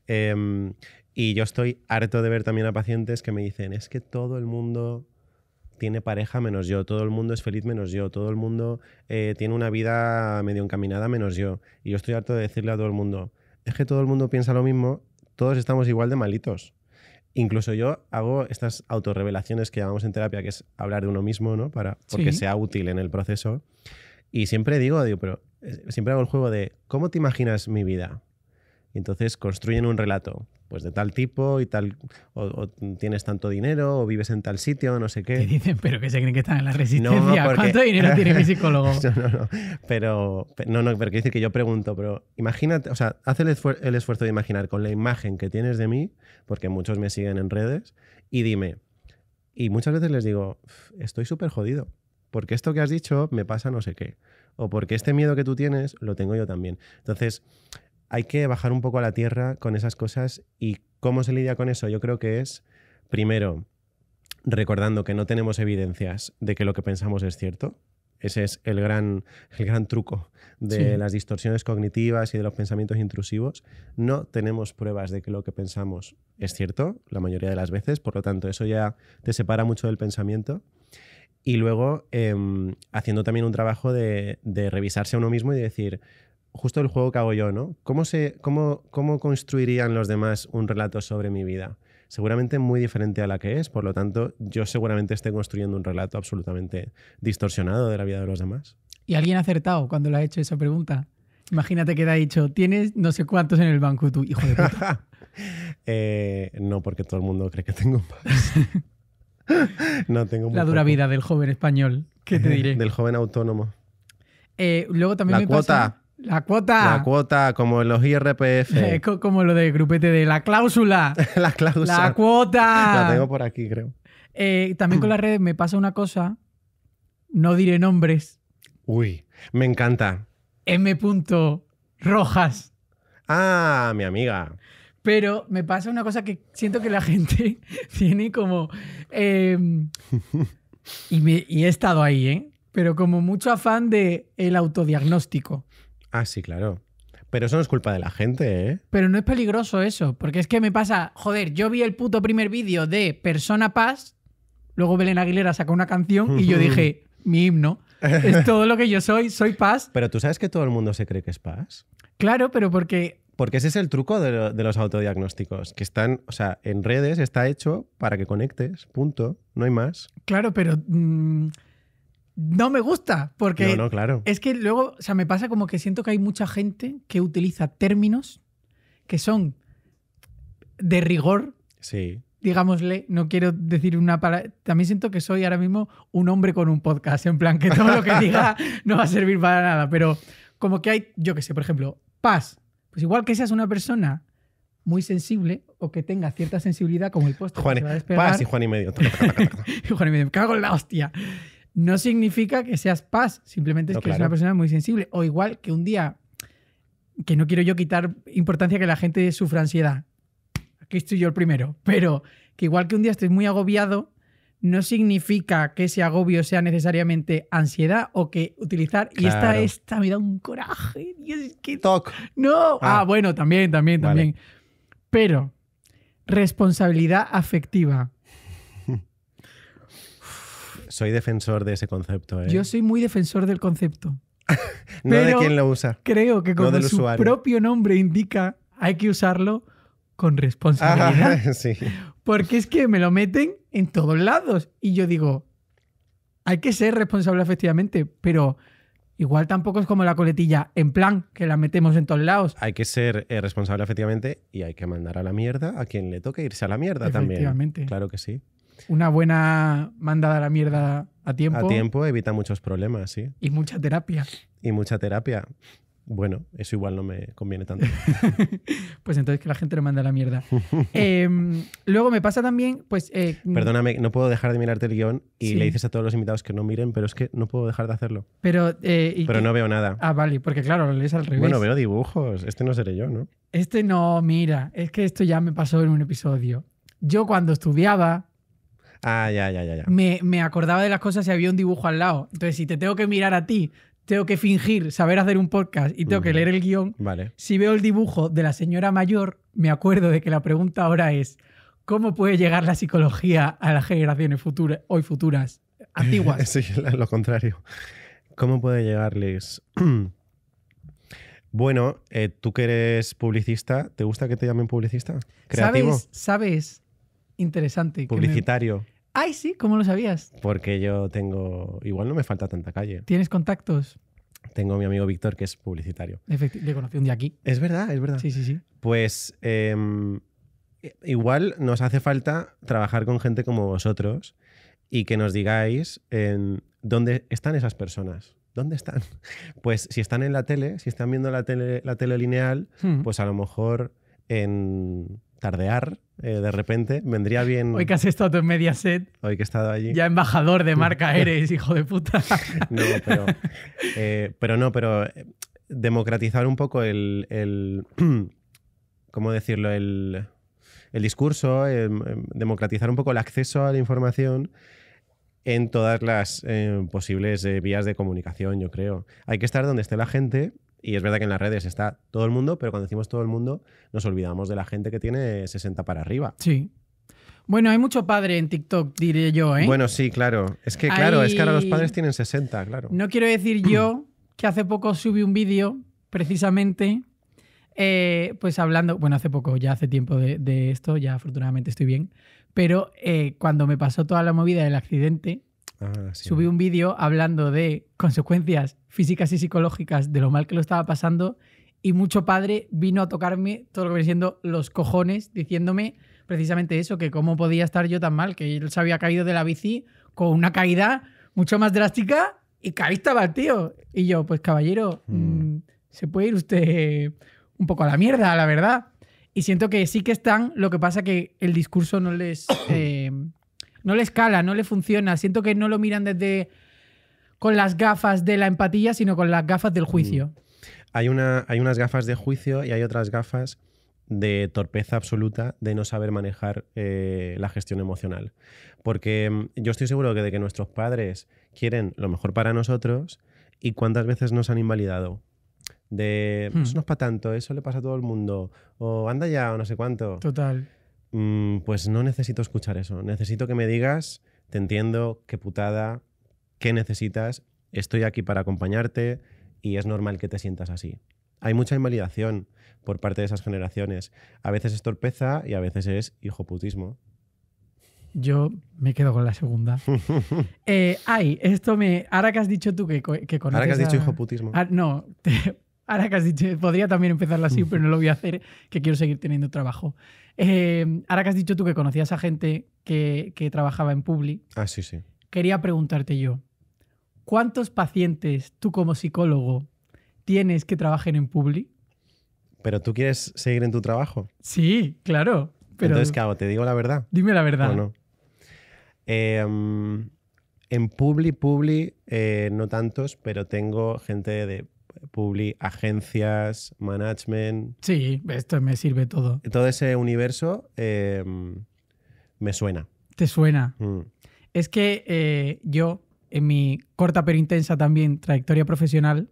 Speaker 2: Em, y yo estoy harto de ver también a pacientes que me dicen, es que todo el mundo tiene pareja menos yo, todo el mundo es feliz menos yo, todo el mundo eh, tiene una vida medio encaminada menos yo. Y yo estoy harto de decirle a todo el mundo, es que todo el mundo piensa lo mismo, todos estamos igual de malitos incluso yo hago estas autorrevelaciones que llamamos en terapia, que es hablar de uno mismo, ¿no? Para, porque sea útil en el proceso. Y siempre digo, digo, pero eh, siempre hago el juego de, ¿cómo te imaginas mi vida? entonces construyen un relato, pues de tal tipo y tal, o, tienes tanto dinero, o vives en tal sitio, no sé qué.
Speaker 1: dicen, pero que se creen que están en la resistencia. ¿Cuánto dinero tiene mi psicólogo? no,
Speaker 2: no, Pero, no, no, pero quiero decir que yo pregunto, pero imagínate, o sea, haz el, el esfuerzo de imaginar con la imagen que tienes de mí, porque muchos me siguen en redes, y dime, y muchas veces les digo, estoy súper jodido, porque esto que has dicho me pasa no sé qué, o porque este miedo que tú tienes lo tengo yo también. Entonces, hay que bajar un poco a la tierra con esas cosas y cómo se lidia con eso. Yo creo que es, primero, recordando que no tenemos evidencias de que lo que pensamos es cierto. Ese es el gran, el gran truco de las distorsiones cognitivas y de los pensamientos intrusivos. No tenemos pruebas de que lo que pensamos es cierto, la mayoría de las veces, por lo tanto eso ya te separa mucho del pensamiento. Y luego em, haciendo también un trabajo de revisarse a uno mismo y decir, justo el juego que hago yo, ¿no? ¿Cómo, se, cómo, ¿Cómo construirían los demás un relato sobre mi vida? Seguramente muy diferente a la que es, por lo tanto, yo seguramente esté construyendo un relato absolutamente distorsionado de la vida de los demás.
Speaker 1: ¿Y alguien ha acertado cuando le ha hecho esa pregunta? Imagínate que te ha dicho, tienes no sé cuántos en el banco tú, hijo de puta.
Speaker 2: Eh, no, porque todo el mundo cree que tengo más. no tengo La dura vida del joven español, ¿qué te diré? del joven autónomo.
Speaker 1: Eh, luego también la cuota. La cuota. La
Speaker 2: cuota, como en los IRPF. Eh, como lo de grupete de la cláusula. la cláusula. La cuota. La tengo por aquí, creo.
Speaker 1: Eh, también con las redes me pasa una cosa. No diré nombres.
Speaker 2: Uy, me encanta. M. Rojas. Ah, mi amiga.
Speaker 1: Pero me pasa una cosa que siento que la gente tiene como. Em, y, y he estado ahí, ¿eh? Pero como mucho afán de el autodiagnóstico.
Speaker 2: Ah, sí, claro. Pero eso no es culpa de la gente, ¿eh?
Speaker 1: Pero no es peligroso eso, porque es que me pasa, joder, yo vi el puto primer vídeo de Persona Paz, luego Belén Aguilera sacó una canción y yo dije, mi himno, es
Speaker 2: todo lo que yo soy, soy Paz. Pero tú sabes que todo el mundo se cree que es Paz. Claro, pero porque... Porque ese es el truco de, los autodiagnósticos, que están, o sea, en redes está hecho para que conectes, punto, no hay más.
Speaker 1: Claro, pero... Mm, no me gusta, porque es que luego, o sea, me pasa como que siento que hay mucha gente que utiliza términos que son de rigor. Sí. Digámosle, no quiero decir una palabra. También siento que soy ahora mismo un hombre con un podcast, en plan que todo lo que diga no va a servir para nada, pero como que hay, yo qué sé, por ejemplo, paz. Pues igual que seas una persona muy sensible o que tenga cierta sensibilidad como el post Juan, paz y Juan y medio. Juan y medio, me cago en la hostia no significa que seas paz, simplemente es que eres una persona muy sensible. O igual que un día, que no quiero yo quitar importancia que la gente sufra ansiedad. Aquí estoy yo el primero. Pero que igual que un día estés muy agobiado, no significa que ese agobio sea necesariamente ansiedad o que utilizar. Y esta, esta me da un coraje. No. Ah, ah. bueno, también, también, también. Pero responsabilidad afectiva
Speaker 2: soy defensor de ese concepto. ¿eh? Yo
Speaker 1: soy muy defensor del concepto.
Speaker 2: no de quien lo usa. Creo que como su propio
Speaker 1: nombre indica, hay que usarlo con responsabilidad. Porque es que me lo meten en todos lados. Y yo digo, hay que ser responsable efectivamente, pero igual tampoco es como la coletilla en plan, que la metemos en todos lados.
Speaker 2: Hay que ser eh, responsable efectivamente y hay que mandar a la mierda a quien le toque irse a la mierda también. Claro que sí
Speaker 1: una buena mandada a la mierda a tiempo. A tiempo
Speaker 2: evita muchos problemas, sí. Y
Speaker 1: mucha terapia.
Speaker 2: Y mucha terapia. Bueno, eso igual no me conviene tanto.
Speaker 1: pues entonces que la gente le manda a la mierda. Em, luego me pasa también, pues... Eh, mm, Perdóname,
Speaker 2: no puedo dejar de mirarte el guión y le dices a todos los invitados que no miren, pero es que no puedo dejar de hacerlo.
Speaker 1: Pero, eh, pero no veo nada. Ah, vale, porque claro, lo lees al revés. Bueno, veo
Speaker 2: dibujos. Este no seré yo, ¿no?
Speaker 1: Este no, mira, es que esto ya me pasó en un episodio. Yo cuando estudiaba,
Speaker 2: Ah, ya, ya, ya. ya.
Speaker 1: Me, acordaba de las cosas si había un dibujo al lado. Entonces, si te tengo que mirar a ti, tengo que fingir saber hacer un podcast y tengo que leer el guión, vale. si veo el dibujo de la señora mayor, me acuerdo de que la pregunta ahora es, ¿cómo puede llegar la psicología a las generaciones futuras, hoy futuras,
Speaker 2: antiguas? sí, lo contrario. ¿Cómo puede llegarles? bueno, eh, tú que eres publicista, ¿te gusta que te llamen publicista? ¿Creativo?
Speaker 1: ¿Sabes? Interesante. Publicitario. Ay, sí, ¿cómo lo sabías?
Speaker 2: Porque yo tengo. Igual no me falta tanta calle.
Speaker 1: ¿Tienes contactos?
Speaker 2: Tengo a mi amigo Víctor, que es publicitario.
Speaker 1: De le conocí un día aquí. Es verdad, es verdad. Sí, sí, sí.
Speaker 2: Pues em, igual nos hace falta trabajar con gente como vosotros y que nos digáis dónde están esas personas. ¿Dónde están? Pues si están en la tele, si están viendo la tele, la tele lineal, hmm. pues a lo mejor en tardear eh, de repente. Vendría bien. Hoy que has
Speaker 1: estado en Mediaset.
Speaker 2: Hoy que he estado allí. Ya
Speaker 1: embajador de marca eres, hijo de puta. no, pero.
Speaker 2: Eh, pero no, pero eh, democratizar un poco el. el ¿Cómo decirlo? El, el discurso, em, em, democratizar un poco el acceso a la información en todas las posibles vías de comunicación, yo creo. Hay que estar donde esté la gente y es verdad que en las redes está todo el mundo, pero cuando decimos todo el mundo nos olvidamos de la gente que tiene 60 para arriba. Sí.
Speaker 1: Bueno, hay mucho padre en TikTok, diré yo, ¿eh? Bueno,
Speaker 2: sí, claro. Es que, claro, es que ahora los padres tienen 60, claro. No
Speaker 1: quiero decir yo que hace poco subí un vídeo, precisamente, eh, pues hablando, bueno, hace poco, ya hace tiempo de, esto, ya afortunadamente estoy bien, pero eh, cuando me pasó toda la movida del accidente, Ah, Subí un vídeo hablando de consecuencias físicas y psicológicas de lo mal que lo estaba pasando y mucho padre vino a tocarme todo lo que viene siendo los cojones diciéndome precisamente eso, que cómo podía estar yo tan mal, que él se había caído de la bici con una caída mucho más drástica y que ahí estaba el tío. Y yo, pues caballero, mm. Mm, se puede ir usted un poco a la mierda, la verdad. Y siento que sí que están, lo que pasa que el discurso no les... Eh, no le escala, no le funciona. Siento que no lo miran desde con las gafas de la empatía, sino con las gafas del
Speaker 2: juicio. Mm. Hay, una, hay unas gafas de juicio y hay otras gafas de torpeza absoluta de no saber manejar eh, la gestión emocional. Porque mm, yo estoy seguro que de que nuestros padres quieren lo mejor para nosotros y cuántas veces nos han invalidado. De eso hmm. no es para tanto, eso le pasa a todo el mundo. O anda ya, o no sé cuánto. Total. Mm, pues no necesito escuchar eso. Necesito que me digas, te entiendo, qué putada, qué necesitas, estoy aquí para acompañarte y es normal que te sientas así. Hay mucha invalidación por parte de esas generaciones. A veces es torpeza y a veces es hijoputismo.
Speaker 1: Yo me quedo con la segunda. Eh, ay, esto me. Ahora que has dicho tú que, conoces. Ahora que has dicho hijo hijoputismo. Ah, no, te... Ahora que has dicho, podría también empezarla así, pero no lo voy a hacer, que quiero seguir teniendo trabajo. Eh, ahora que has dicho tú que conocías a gente que, trabajaba en Publi. Ah, sí, sí. Quería preguntarte yo, ¿cuántos pacientes tú como psicólogo tienes que trabajen en Publi?
Speaker 2: ¿Pero tú quieres seguir en tu trabajo?
Speaker 1: Sí, claro. Pero... Entonces, ¿qué
Speaker 2: hago? ¿Te digo la verdad? Dime la verdad. Bueno, em, en Publi, Publi, eh, no tantos, pero tengo gente de public, agencias, management.
Speaker 1: Sí, esto me sirve todo.
Speaker 2: Todo ese universo em, me suena. Te suena. Mm.
Speaker 1: Es que eh, yo, en mi corta pero intensa también trayectoria profesional,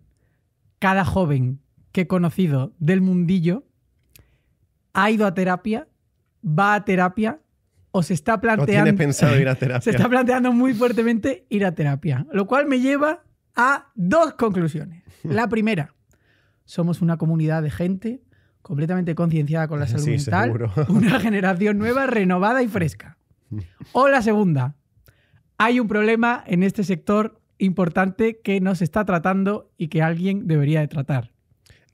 Speaker 1: cada joven que he conocido del mundillo ha ido a terapia, va a terapia o se está planteando. O tiene pensado ir a terapia. Se está planteando muy fuertemente ir a terapia. Lo cual me lleva a dos conclusiones. La primera, somos una comunidad de gente completamente concienciada con la salud mental, una generación nueva, renovada y fresca. O la segunda, hay un problema en este sector importante que no se está tratando y que alguien debería de tratar.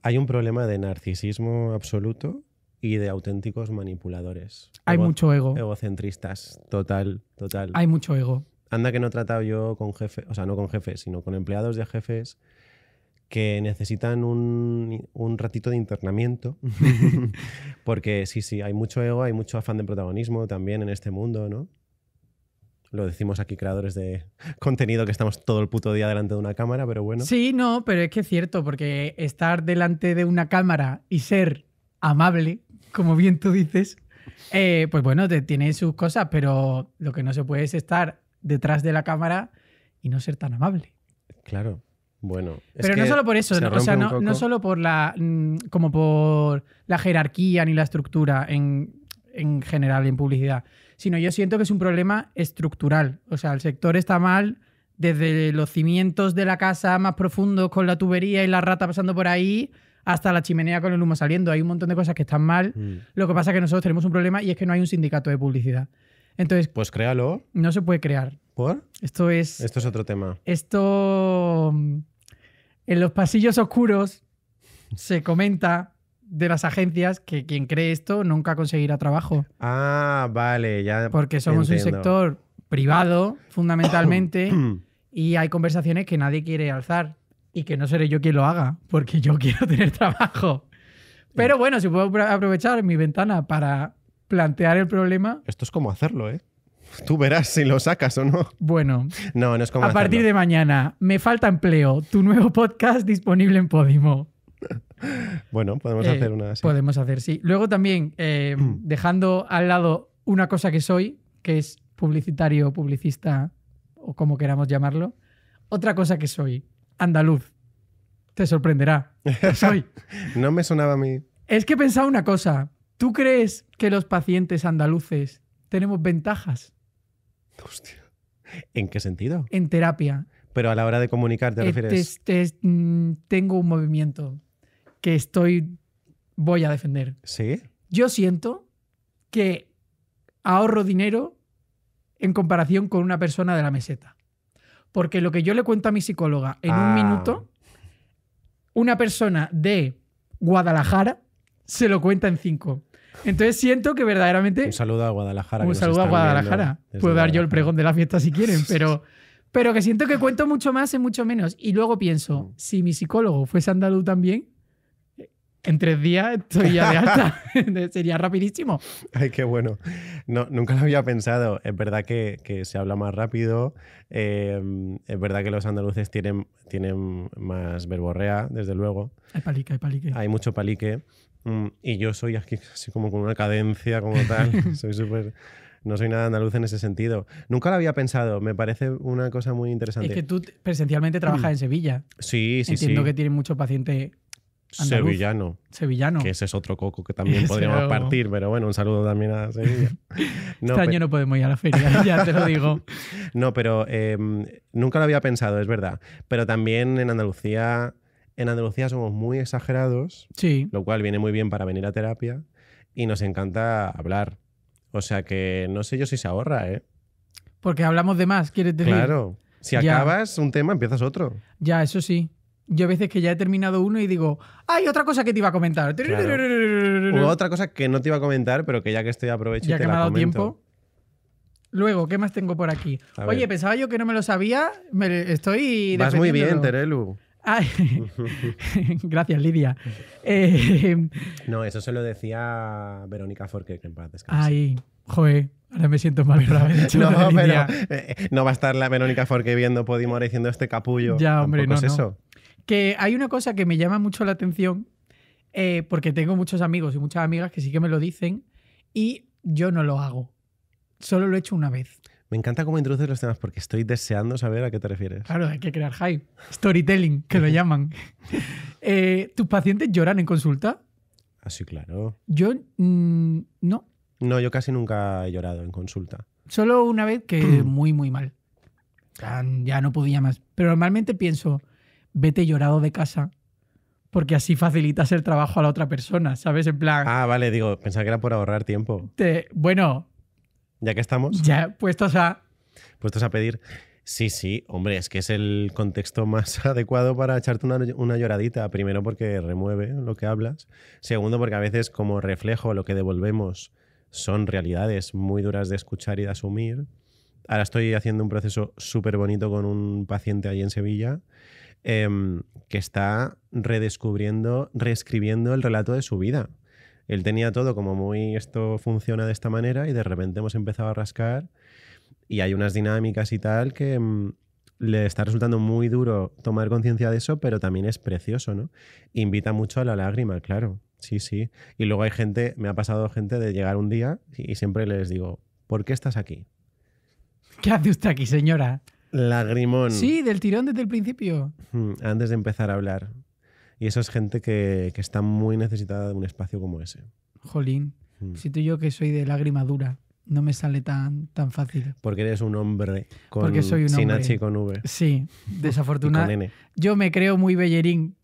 Speaker 2: Hay un problema de narcisismo absoluto y de auténticos manipuladores. Hay mucho ego. Egocentristas, total, total. Hay mucho ego. Anda que no he tratado yo con jefes, o sea, no con jefes, sino con empleados de jefes que necesitan un, ratito de internamiento, porque sí, sí, hay mucho ego, hay mucho afán de protagonismo también en este mundo, ¿no? Lo decimos aquí creadores de contenido que estamos todo el puto día delante de una cámara, pero bueno. Sí,
Speaker 1: no, pero es que es cierto, porque estar delante de una cámara y ser amable, como bien tú dices, eh, pues bueno, tiene sus cosas, pero lo que no se puede es estar detrás de la cámara y no ser tan amable.
Speaker 2: Claro. Bueno, pero no solo por eso, no, o sea, no, solo
Speaker 1: por la mm, como por la jerarquía ni la estructura en, en general en publicidad, sino yo siento que es un problema estructural. O sea, el sector está mal desde los cimientos de la casa más profundos con la tubería y la rata pasando por ahí hasta la chimenea con el humo saliendo. Hay un montón de cosas que están mal. Mm. Lo que pasa es que nosotros tenemos un problema y es que no hay un sindicato de publicidad. Entonces.
Speaker 2: Pues créalo.
Speaker 1: No se puede crear.
Speaker 2: ¿Por? Esto es. Esto es otro tema.
Speaker 1: Esto. Mm, en los pasillos oscuros se comenta de las agencias que quien cree esto nunca conseguirá trabajo.
Speaker 2: Ah, vale, ya. Porque somos un sector privado,
Speaker 1: fundamentalmente, y hay conversaciones que nadie quiere alzar y que no seré yo quien lo haga, porque yo quiero tener trabajo. Pero eh. bueno, si puedo aprovechar mi ventana para plantear el problema.
Speaker 2: Esto es como hacerlo, ¿eh? Tú verás si lo sacas o no. Bueno. No, no es como. A partir
Speaker 1: de mañana, me falta empleo. Tu nuevo podcast disponible en Podimo.
Speaker 2: bueno, podemos eh, hacer una.
Speaker 1: Podemos hacer, sí. Luego también, eh, mm. dejando al lado una cosa que soy, que es publicitario, publicista o como queramos llamarlo. Otra cosa que soy, andaluz. Te
Speaker 2: sorprenderá. Soy. no me sonaba a mí.
Speaker 1: Es que he pensado una cosa. ¿Tú crees que los pacientes andaluces tenemos ventajas?
Speaker 2: Hostia. ¿En qué sentido?
Speaker 1: En terapia.
Speaker 2: Pero a la hora de comunicar, ¿te eh, refieres?
Speaker 1: Mm, tengo un movimiento que estoy. voy a defender. ¿Sí? Yo siento que ahorro dinero en comparación con una persona de la meseta. Porque lo que yo le cuento a mi psicóloga en un ah. minuto, una persona de Guadalajara se lo cuenta en cinco. Entonces siento que verdaderamente... Un saludo a Guadalajara. Un saludo a Guadalajara. Puedo dar yo el pregón de la fiesta si quieren, pero, pero que siento que cuento mucho más en mucho menos. Y luego pienso, mm. si mi psicólogo fuese andaluz también,
Speaker 2: en tres días estoy ya de alta.
Speaker 1: Sería rapidísimo.
Speaker 2: Ay, qué bueno. No, nunca lo había pensado. Es verdad que, que se habla más rápido. Em, es verdad que los andaluces tienen, tienen más verborrea, desde luego. Hay palique, hay palique. Hay mucho palique. Mm, y yo soy aquí así como con una cadencia como tal. soy súper... No soy nada andaluz en ese sentido. Nunca lo había pensado. Me parece una cosa muy interesante. Es que tú
Speaker 1: presencialmente trabajas mm. en Sevilla.
Speaker 2: Sí, sí, Entiendo sí. Entiendo que
Speaker 1: tienes mucho paciente andaluz. Sevillano. Sevillano. Que ese
Speaker 2: es otro coco que también podríamos partir, pero bueno, un saludo también a Sevilla. este año no podemos ir a la feria, ya te lo digo. no, pero em, nunca lo había pensado, es verdad. Pero también en Andalucía en Andalucía somos muy exagerados, lo cual viene muy bien para venir a terapia y nos encanta hablar. O sea que no sé yo si se ahorra, ¿eh?
Speaker 1: Porque hablamos de más, quieres decir. Claro.
Speaker 2: Si acabas un tema, empiezas otro.
Speaker 1: Ya, eso sí. Yo a veces que ya he terminado uno y digo, hay otra cosa que te iba a comentar. O otra
Speaker 2: cosa que no te iba a comentar, pero que ya que estoy aprovecho y te que me ha dado tiempo.
Speaker 1: Luego, ¿qué más tengo por aquí? Oye, pensaba yo que no me lo sabía. Me estoy. Vas muy bien,
Speaker 2: Terelu. gracias, Lidia. Eh, no, eso se lo decía Verónica Forqué, que Ay,
Speaker 1: joder, ahora me siento mal haber eh, eh, No,
Speaker 2: va a estar la Verónica Forqué viendo Podimora diciendo este capullo. Ya, hombre, no, es eso.
Speaker 1: Que hay una cosa que me llama mucho la atención, porque tengo muchos amigos y muchas amigas que sí que me lo dicen, y yo no lo hago. Solo lo he hecho una vez.
Speaker 2: Me encanta cómo introduces los temas porque estoy deseando saber a qué te refieres.
Speaker 1: Claro, hay que crear hype. Storytelling, que lo llaman. Eh, ¿Tus pacientes lloran en consulta?
Speaker 2: Así, ah, claro.
Speaker 1: Yo mm, no.
Speaker 2: No, yo casi nunca he llorado en consulta.
Speaker 1: Solo una vez que muy, muy mal. Ya no podía más. Pero normalmente pienso, vete llorado de casa porque así facilitas el trabajo a la otra persona, ¿sabes? En plan. Ah,
Speaker 2: vale, digo, pensaba que era por ahorrar tiempo.
Speaker 1: Te, bueno,
Speaker 2: ya que estamos. Ya,
Speaker 1: puestos a.
Speaker 2: Puestos a pedir. Sí, sí, hombre, es que es el contexto más adecuado para echarte una, lloradita. Primero, porque remueve lo que hablas. Segundo, porque a veces, como reflejo, lo que devolvemos son realidades muy duras de escuchar y de asumir. Ahora estoy haciendo un proceso súper bonito con un paciente allí en Sevilla em, que está redescubriendo, reescribiendo el relato de su vida él tenía todo como muy esto funciona de esta manera y de repente hemos empezado a rascar y hay unas dinámicas y tal que mm, le está resultando muy duro tomar conciencia de eso, pero también es precioso, ¿no? Invita mucho a la lágrima, claro. Sí, sí. Y luego hay gente, me ha pasado gente de llegar un día y siempre les digo, ¿por qué estás aquí?
Speaker 1: ¿Qué hace usted aquí, señora?
Speaker 2: Lagrimón. Sí,
Speaker 1: del tirón desde el principio.
Speaker 2: Antes de empezar a hablar. Y eso es gente que, está muy necesitada de un espacio como ese. Jolín, mm. si tú
Speaker 1: yo que soy de lágrima dura, no me sale tan, tan fácil.
Speaker 2: Porque eres un hombre con, Porque sin H y con V. Sí, desafortunadamente.
Speaker 1: yo me creo muy bellerín,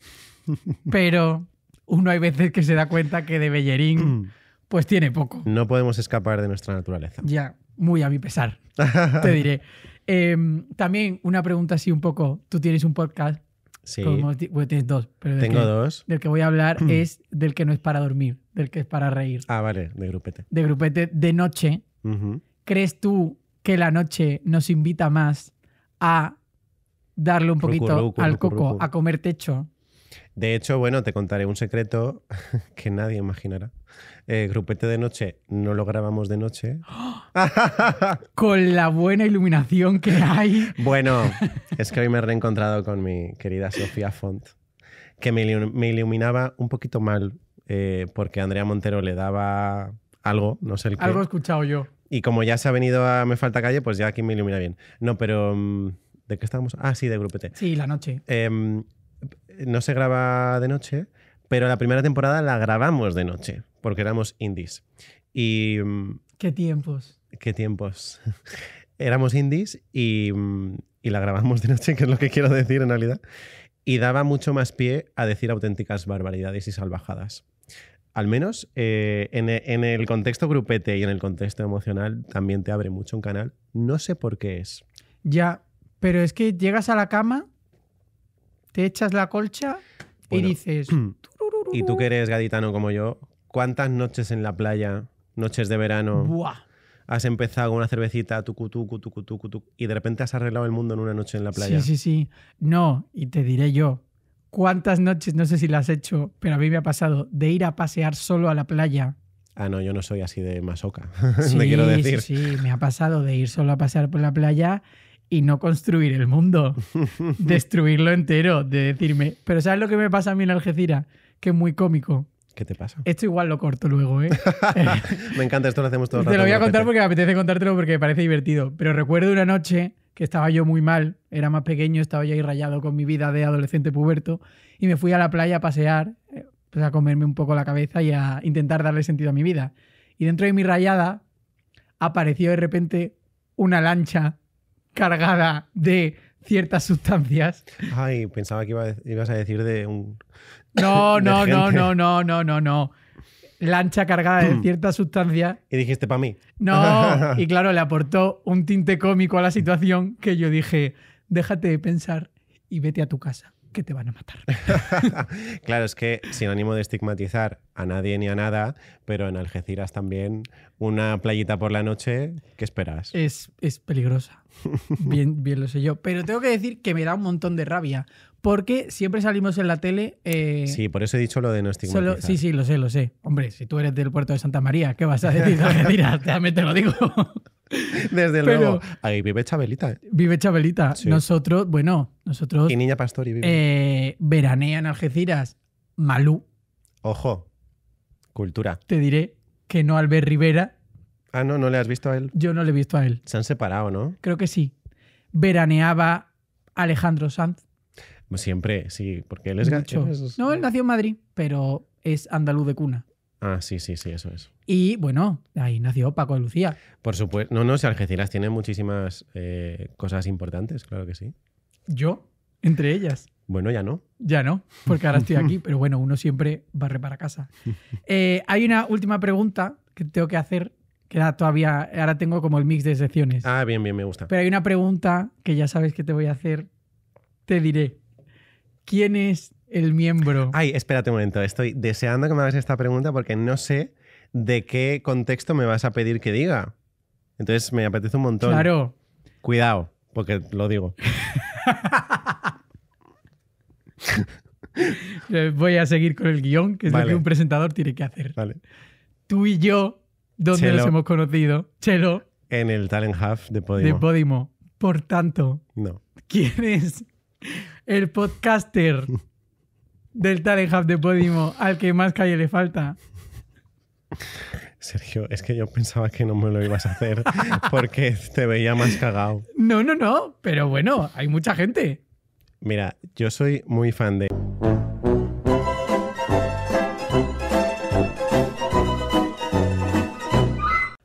Speaker 1: pero uno hay veces que se da cuenta que de bellerín pues tiene poco.
Speaker 2: No podemos escapar de nuestra naturaleza.
Speaker 1: Ya, muy a mi pesar, te diré. Em, también una pregunta así un poco. Tú tienes un podcast Sí. Pues tienes dos. Tengo dos. Del que voy a hablar es del que no es para dormir, del que es para reír.
Speaker 2: Ah, vale, de grupete. De
Speaker 1: grupete de noche. ¿Crees tú que la noche nos invita más a darle un poquito al coco, a comer techo,
Speaker 2: de hecho, bueno, te contaré un secreto que nadie imaginará. Eh, grupete de noche no lo grabamos de noche.
Speaker 1: con la buena iluminación que
Speaker 2: hay. Bueno, es que hoy me he reencontrado con mi querida Sofía Font, que me, iluminaba un poquito mal eh, porque Andrea Montero le daba algo, no sé el qué. Algo he
Speaker 1: escuchado yo.
Speaker 2: Y como ya se ha venido a Me Falta Calle, pues ya aquí me ilumina bien. No, pero... Mm, ¿De qué estábamos? Ah, sí, de Grupete. Sí, la noche. Em, no se graba de noche, pero la primera temporada la grabamos de noche, porque éramos indies. Y, mm,
Speaker 1: ¿Qué tiempos?
Speaker 2: ¿Qué tiempos? éramos indies mm, y, la grabamos de noche, que es lo que quiero decir en realidad. Y daba mucho más pie a decir auténticas barbaridades y salvajadas al menos eh, en, e, en, el contexto grupete y en el contexto emocional también te abre mucho un canal. No sé por qué es.
Speaker 1: Ya, pero es que llegas a la cama te echas la colcha y dices.
Speaker 2: Y tú que eres gaditano como yo, ¿cuántas noches en la playa, noches de verano, has empezado con una cervecita, tu, tu tu y de repente has arreglado el mundo en una noche en la playa? Sí, sí,
Speaker 1: sí. No, y te diré yo, ¿cuántas noches, no sé si las has hecho, pero a mí me ha pasado, de ir a pasear solo a la playa?
Speaker 2: Ah, no, yo no soy así de masoca, te quiero decir. Sí,
Speaker 1: sí, me ha pasado de ir solo a pasear por la playa y no construir el mundo, destruirlo entero, de decirme, pero ¿sabes lo que me pasa a mí en Algeciras? Que es muy cómico. ¿Qué te pasa? Esto igual lo corto luego, ¿eh?
Speaker 2: me encanta, esto lo hacemos todos. Te lo voy a contar
Speaker 1: porque me apetece contártelo porque parece divertido. Pero recuerdo una noche que estaba yo muy mal, era más pequeño, estaba ya ahí rayado con mi vida de adolescente puberto y me fui a la playa a pasear, eh, pues a comerme un poco la cabeza y a intentar darle sentido a mi vida. Y dentro de mi rayada apareció de repente una lancha cargada de ciertas sustancias.
Speaker 2: Ay, pensaba que ibas a decir de un. No, no, no, no,
Speaker 1: no, no, no, no. Lancha cargada de mm. ciertas sustancias.
Speaker 2: Y dijiste para mí.
Speaker 1: No, y claro, le aportó un tinte cómico a la situación que yo dije: déjate de pensar y vete a tu casa que te van a matar.
Speaker 2: claro, es que sin ánimo de estigmatizar a nadie ni a nada, pero en Algeciras también una playita por la noche, ¿qué esperas?
Speaker 1: Es, es peligrosa. Bien, bien lo sé yo. Pero tengo que decir que me da un montón de rabia, porque siempre salimos en la tele. Eh, sí,
Speaker 2: por eso he dicho lo de no estigmatizar. sí,
Speaker 1: sí, lo sé, lo sé. Hombre, si tú eres del puerto de Santa María, ¿qué vas a decir? Mira,
Speaker 2: te lo digo. Desde luego. Ahí vive Chabelita. ¿eh?
Speaker 1: Vive Chabelita. Nosotros, bueno, nosotros. Y Niña Pastori vive. Eh, veranea en Algeciras, Malú.
Speaker 2: Ojo, cultura. Te diré que no Albert Rivera. Ah, no, no le has visto a él. Yo no le he visto a él. Se han separado, ¿no? Creo que sí. Veraneaba Alejandro Sanz. Siempre, sí, porque él es gacho.
Speaker 1: No, él nació en Madrid, pero es andaluz de cuna.
Speaker 2: Ah, sí, sí, sí, eso es.
Speaker 1: Y bueno, ahí nació Paco de Lucía.
Speaker 2: Por supuesto. No, no, si Algeciras tiene muchísimas eh, cosas importantes, claro que sí.
Speaker 1: Yo, entre ellas. Bueno, ya no. Ya no, porque ahora estoy aquí, pero bueno, uno siempre barre para casa. Eh, hay una última pregunta que tengo que hacer, que todavía, ahora tengo como el mix de secciones. Ah,
Speaker 2: bien, bien, me gusta. Pero
Speaker 1: hay una pregunta que ya sabes que te voy a hacer, te diré.
Speaker 2: ¿Quién es el miembro? Ay, espérate un momento. Estoy deseando que me hagas esta pregunta porque no sé de qué contexto me vas a pedir que diga. Entonces me apetece un montón. Claro. Cuidado, porque lo digo. Eh, voy
Speaker 1: a seguir con el guión, que es lo que un presentador tiene que hacer. Vale. Tú y yo, ¿dónde los nos hemos conocido? Chelo.
Speaker 2: En el Talent Half de Podimo. De
Speaker 1: Podimo. Por tanto, no. ¿quién es el podcaster del Talent Hub de Podimo al que más calle le falta.
Speaker 2: Sergio, es que yo pensaba que no me lo ibas a hacer porque te veía más cagado.
Speaker 1: No, no, no, pero bueno, hay mucha gente.
Speaker 2: Mira, yo soy muy fan de...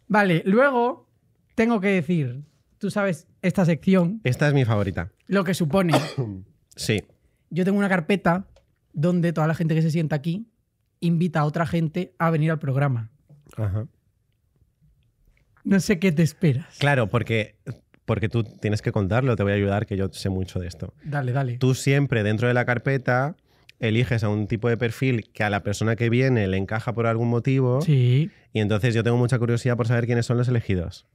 Speaker 1: Vale, luego tengo que decir, tú sabes, esta sección...
Speaker 2: Esta es mi favorita.
Speaker 1: Lo que supone Sí. Yo tengo una carpeta donde toda la gente que se sienta aquí invita a otra gente a venir al programa. Ajá. No sé qué te esperas.
Speaker 2: Claro, porque, porque tú tienes que contarlo, te voy a ayudar, que yo sé mucho de esto. Dale, dale. Tú siempre dentro de la carpeta eliges a un tipo de perfil que a la persona que viene le encaja por algún motivo. Sí. Y entonces yo tengo mucha curiosidad por saber quiénes son los elegidos.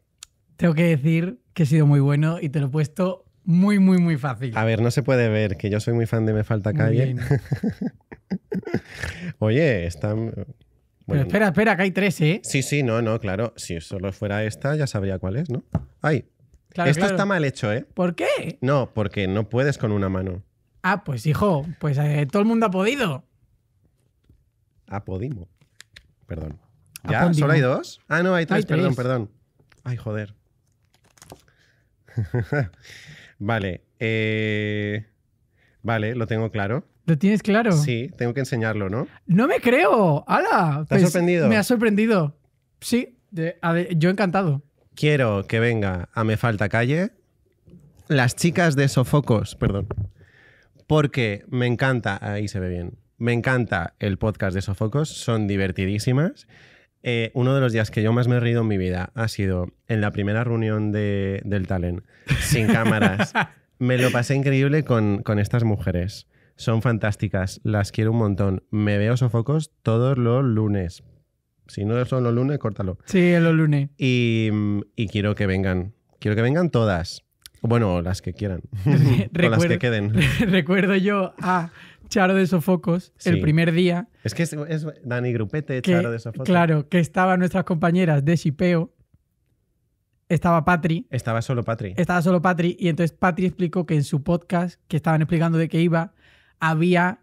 Speaker 1: Tengo que decir que he sido muy bueno y te lo he puesto muy, muy, muy fácil. A
Speaker 2: ver, no se puede ver, que yo soy muy fan de Me Falta Calle. Oye, están. Mm, Pero espera, espera, que hay tres, ¿eh? Sí, sí, no, no, claro. Si solo fuera esta, ya sabría cuál es, ¿no? ¡Ay! Esto está mal hecho, ¿eh? ¿Por qué? No, porque no puedes con una mano.
Speaker 1: Ah, pues hijo, pues eh, todo el mundo ha podido.
Speaker 2: Ha podido. Perdón. ¿Ya? ¿Solo hay dos? Ah, no, hay tres, perdón, perdón. Ay, joder. Vale. Eh... Vale, lo tengo claro. ¿Lo tienes claro? Sí, tengo que enseñarlo, ¿no?
Speaker 1: No me creo. ¡Hala! Pues, sorprendido? Me ha sorprendido. Sí, yo he yo encantado.
Speaker 2: Quiero que venga a Me Falta Calle las chicas de Sofocos, perdón. Porque me encanta, ahí se ve bien, me encanta el podcast de Sofocos, son divertidísimas. Eh, uno de los días que yo más me he reído en mi vida ha sido en la primera reunión del talent, sin cámaras. me lo pasé increíble con, estas mujeres. Son fantásticas, las quiero un montón. Me veo sofocos todos los lunes. Si no son los lunes, córtalo. Sí, los lunes. Y, quiero que vengan. Quiero que vengan todas. Bueno, las que quieran. las que queden.
Speaker 1: Recuerdo yo a Charo de Sofocos
Speaker 2: el primer día. Es que es, Dani Grupete, Charo de Sofocos. Claro,
Speaker 1: que estaban nuestras compañeras de Sipeo, Estaba Patri.
Speaker 2: Estaba solo Patri. Estaba
Speaker 1: solo Patri. Y entonces Patri explicó que en su podcast, que estaban explicando de qué iba, había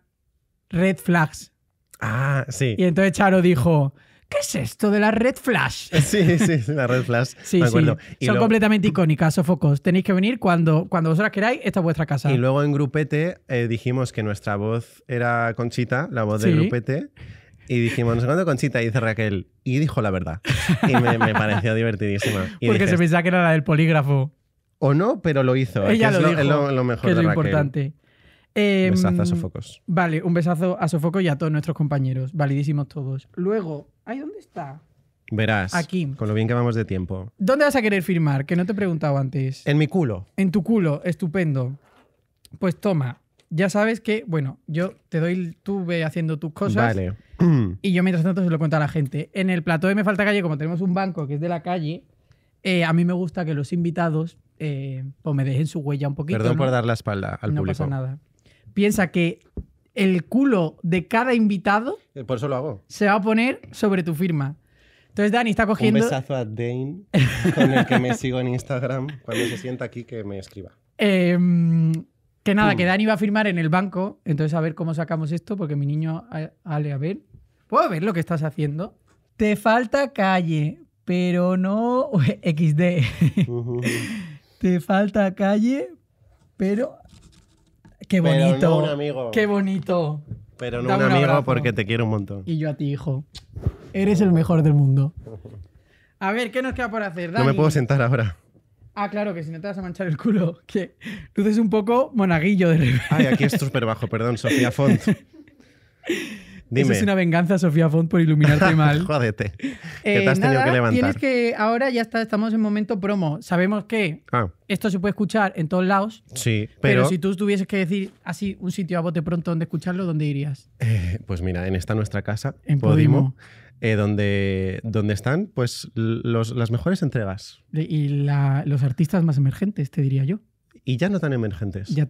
Speaker 1: red flags.
Speaker 2: Ah, sí. Y entonces Charo dijo.
Speaker 1: ¿qué es esto de la red flash?
Speaker 2: Sí, sí, la red flash. sí, Sí. Son
Speaker 1: completamente icónicas, Sofocos. Tenéis que venir cuando, cuando vosotras queráis, esta es vuestra casa. Y
Speaker 2: luego en Grupete eh, dijimos que nuestra voz era Conchita, la voz de Grupete. Y dijimos, no cuándo Conchita, y dice Raquel. Y dijo la verdad. Y me, pareció divertidísima. Porque se pensaba que era la del polígrafo. O no, pero lo hizo. Ella lo, dijo, es lo, mejor lo de Raquel. importante un em, besazo a Sofocos.
Speaker 1: Vale, un besazo a Sofocos y a todos nuestros compañeros. Validísimos todos. Luego, ¿ay dónde está?
Speaker 2: Verás. Aquí. Con lo bien que vamos de tiempo.
Speaker 1: ¿Dónde vas a querer firmar? Que no te he preguntado antes. En mi culo. En tu culo, estupendo. Pues toma, ya sabes que, bueno, yo te doy, tú ve haciendo tus cosas. Vale. Y yo mientras tanto se lo cuento a la gente. En el plató de Me Falta Calle, como tenemos un banco que es de la calle, eh, a mí me gusta que los invitados eh, pues me dejen su huella un poquito. Perdón por dar la espalda al público. No pasa nada piensa que el culo de cada invitado.
Speaker 2: Eh, por eso lo hago.
Speaker 1: Se va a poner sobre tu firma. Entonces Dani está cogiendo. Un besazo
Speaker 2: a Dane, con el que me sigo en Instagram. Cuando se sienta aquí, que me escriba.
Speaker 1: Em, que nada, que mm. Dani va a firmar en el banco. Entonces, a ver cómo sacamos esto, porque mi niño, Ale, a ver. ¿Puedo ver lo que estás haciendo? Te falta calle, pero no XD. Te falta calle, pero Qué bonito. Pero no un amigo. Qué bonito.
Speaker 2: Pero no un amigo porque te quiero un montón. Y
Speaker 1: yo a ti, hijo. Eres el mejor del mundo. A ver, ¿qué nos queda por hacer, Dani? No me puedo
Speaker 2: sentar ahora.
Speaker 1: Ah, claro, que si no te vas a manchar el culo. Que luces un poco monaguillo de repente. Ay, aquí es
Speaker 2: súper bajo, perdón, Sofía Font. es una
Speaker 1: venganza, Sofía Font, por iluminarte mal. Jodete. Que
Speaker 2: eh, te has tenido que levantar. Tienes
Speaker 1: que. Ahora ya está, estamos en momento promo. Sabemos que ah. esto se puede escuchar en todos lados.
Speaker 2: Sí, pero. si
Speaker 1: tú tuvieses que decir así un sitio a bote pronto donde escucharlo, ¿dónde irías?
Speaker 2: Eh, pues mira, en esta nuestra casa, en Podimo. Eh, donde, donde están pues las mejores entregas.
Speaker 1: Y los artistas más emergentes, te diría yo
Speaker 2: y ya no tan emergentes. Ya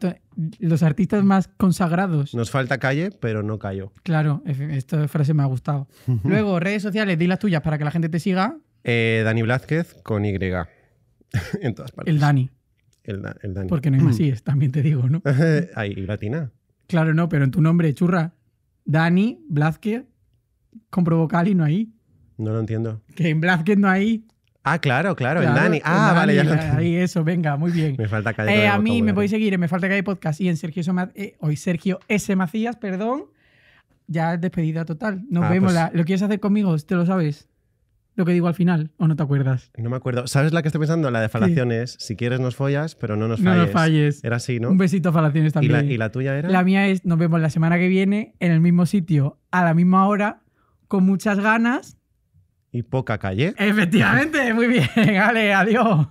Speaker 1: los artistas más consagrados.
Speaker 2: Nos falta calle, pero no callo.
Speaker 1: Claro, esta frase me ha gustado. Luego, redes sociales, di las tuyas para que la gente te siga.
Speaker 2: Eh, Dani Blázquez con Y. en todas partes. El Dani. El, Porque no hay más así,
Speaker 1: también te digo, ¿no?
Speaker 2: Hay latina.
Speaker 1: Claro, no, pero en tu nombre, churra. Dani Blázquez, compro vocal y no hay.
Speaker 2: No lo entiendo.
Speaker 1: Que en Blázquez no hay.
Speaker 2: Ah, claro, claro, el Nani. Ah, vale, ya lo Ahí eso, venga, muy bien. me falta calle. Eh, a mí me
Speaker 1: podéis seguir en Me Falta Calle Podcast y en Sergio, hoy eh, Sergio S. Macías, perdón. Ya despedida total. Nos ah, vemos. Pues- ¿Lo quieres hacer conmigo? ¿Te lo sabes? Lo que digo al final, ¿o no te acuerdas?
Speaker 2: No me acuerdo. ¿Sabes la que estoy pensando? La de falaciones. Si quieres nos follas, pero no nos falles. No nos falles. Era así, ¿no? Un besito a falaciones también. ¿Y la, ¿Y la tuya era? La mía
Speaker 1: es, nos vemos la semana que viene en el mismo sitio, a la misma hora, con muchas ganas
Speaker 2: y poca calle. Efectivamente,
Speaker 1: muy bien, Ale, adiós.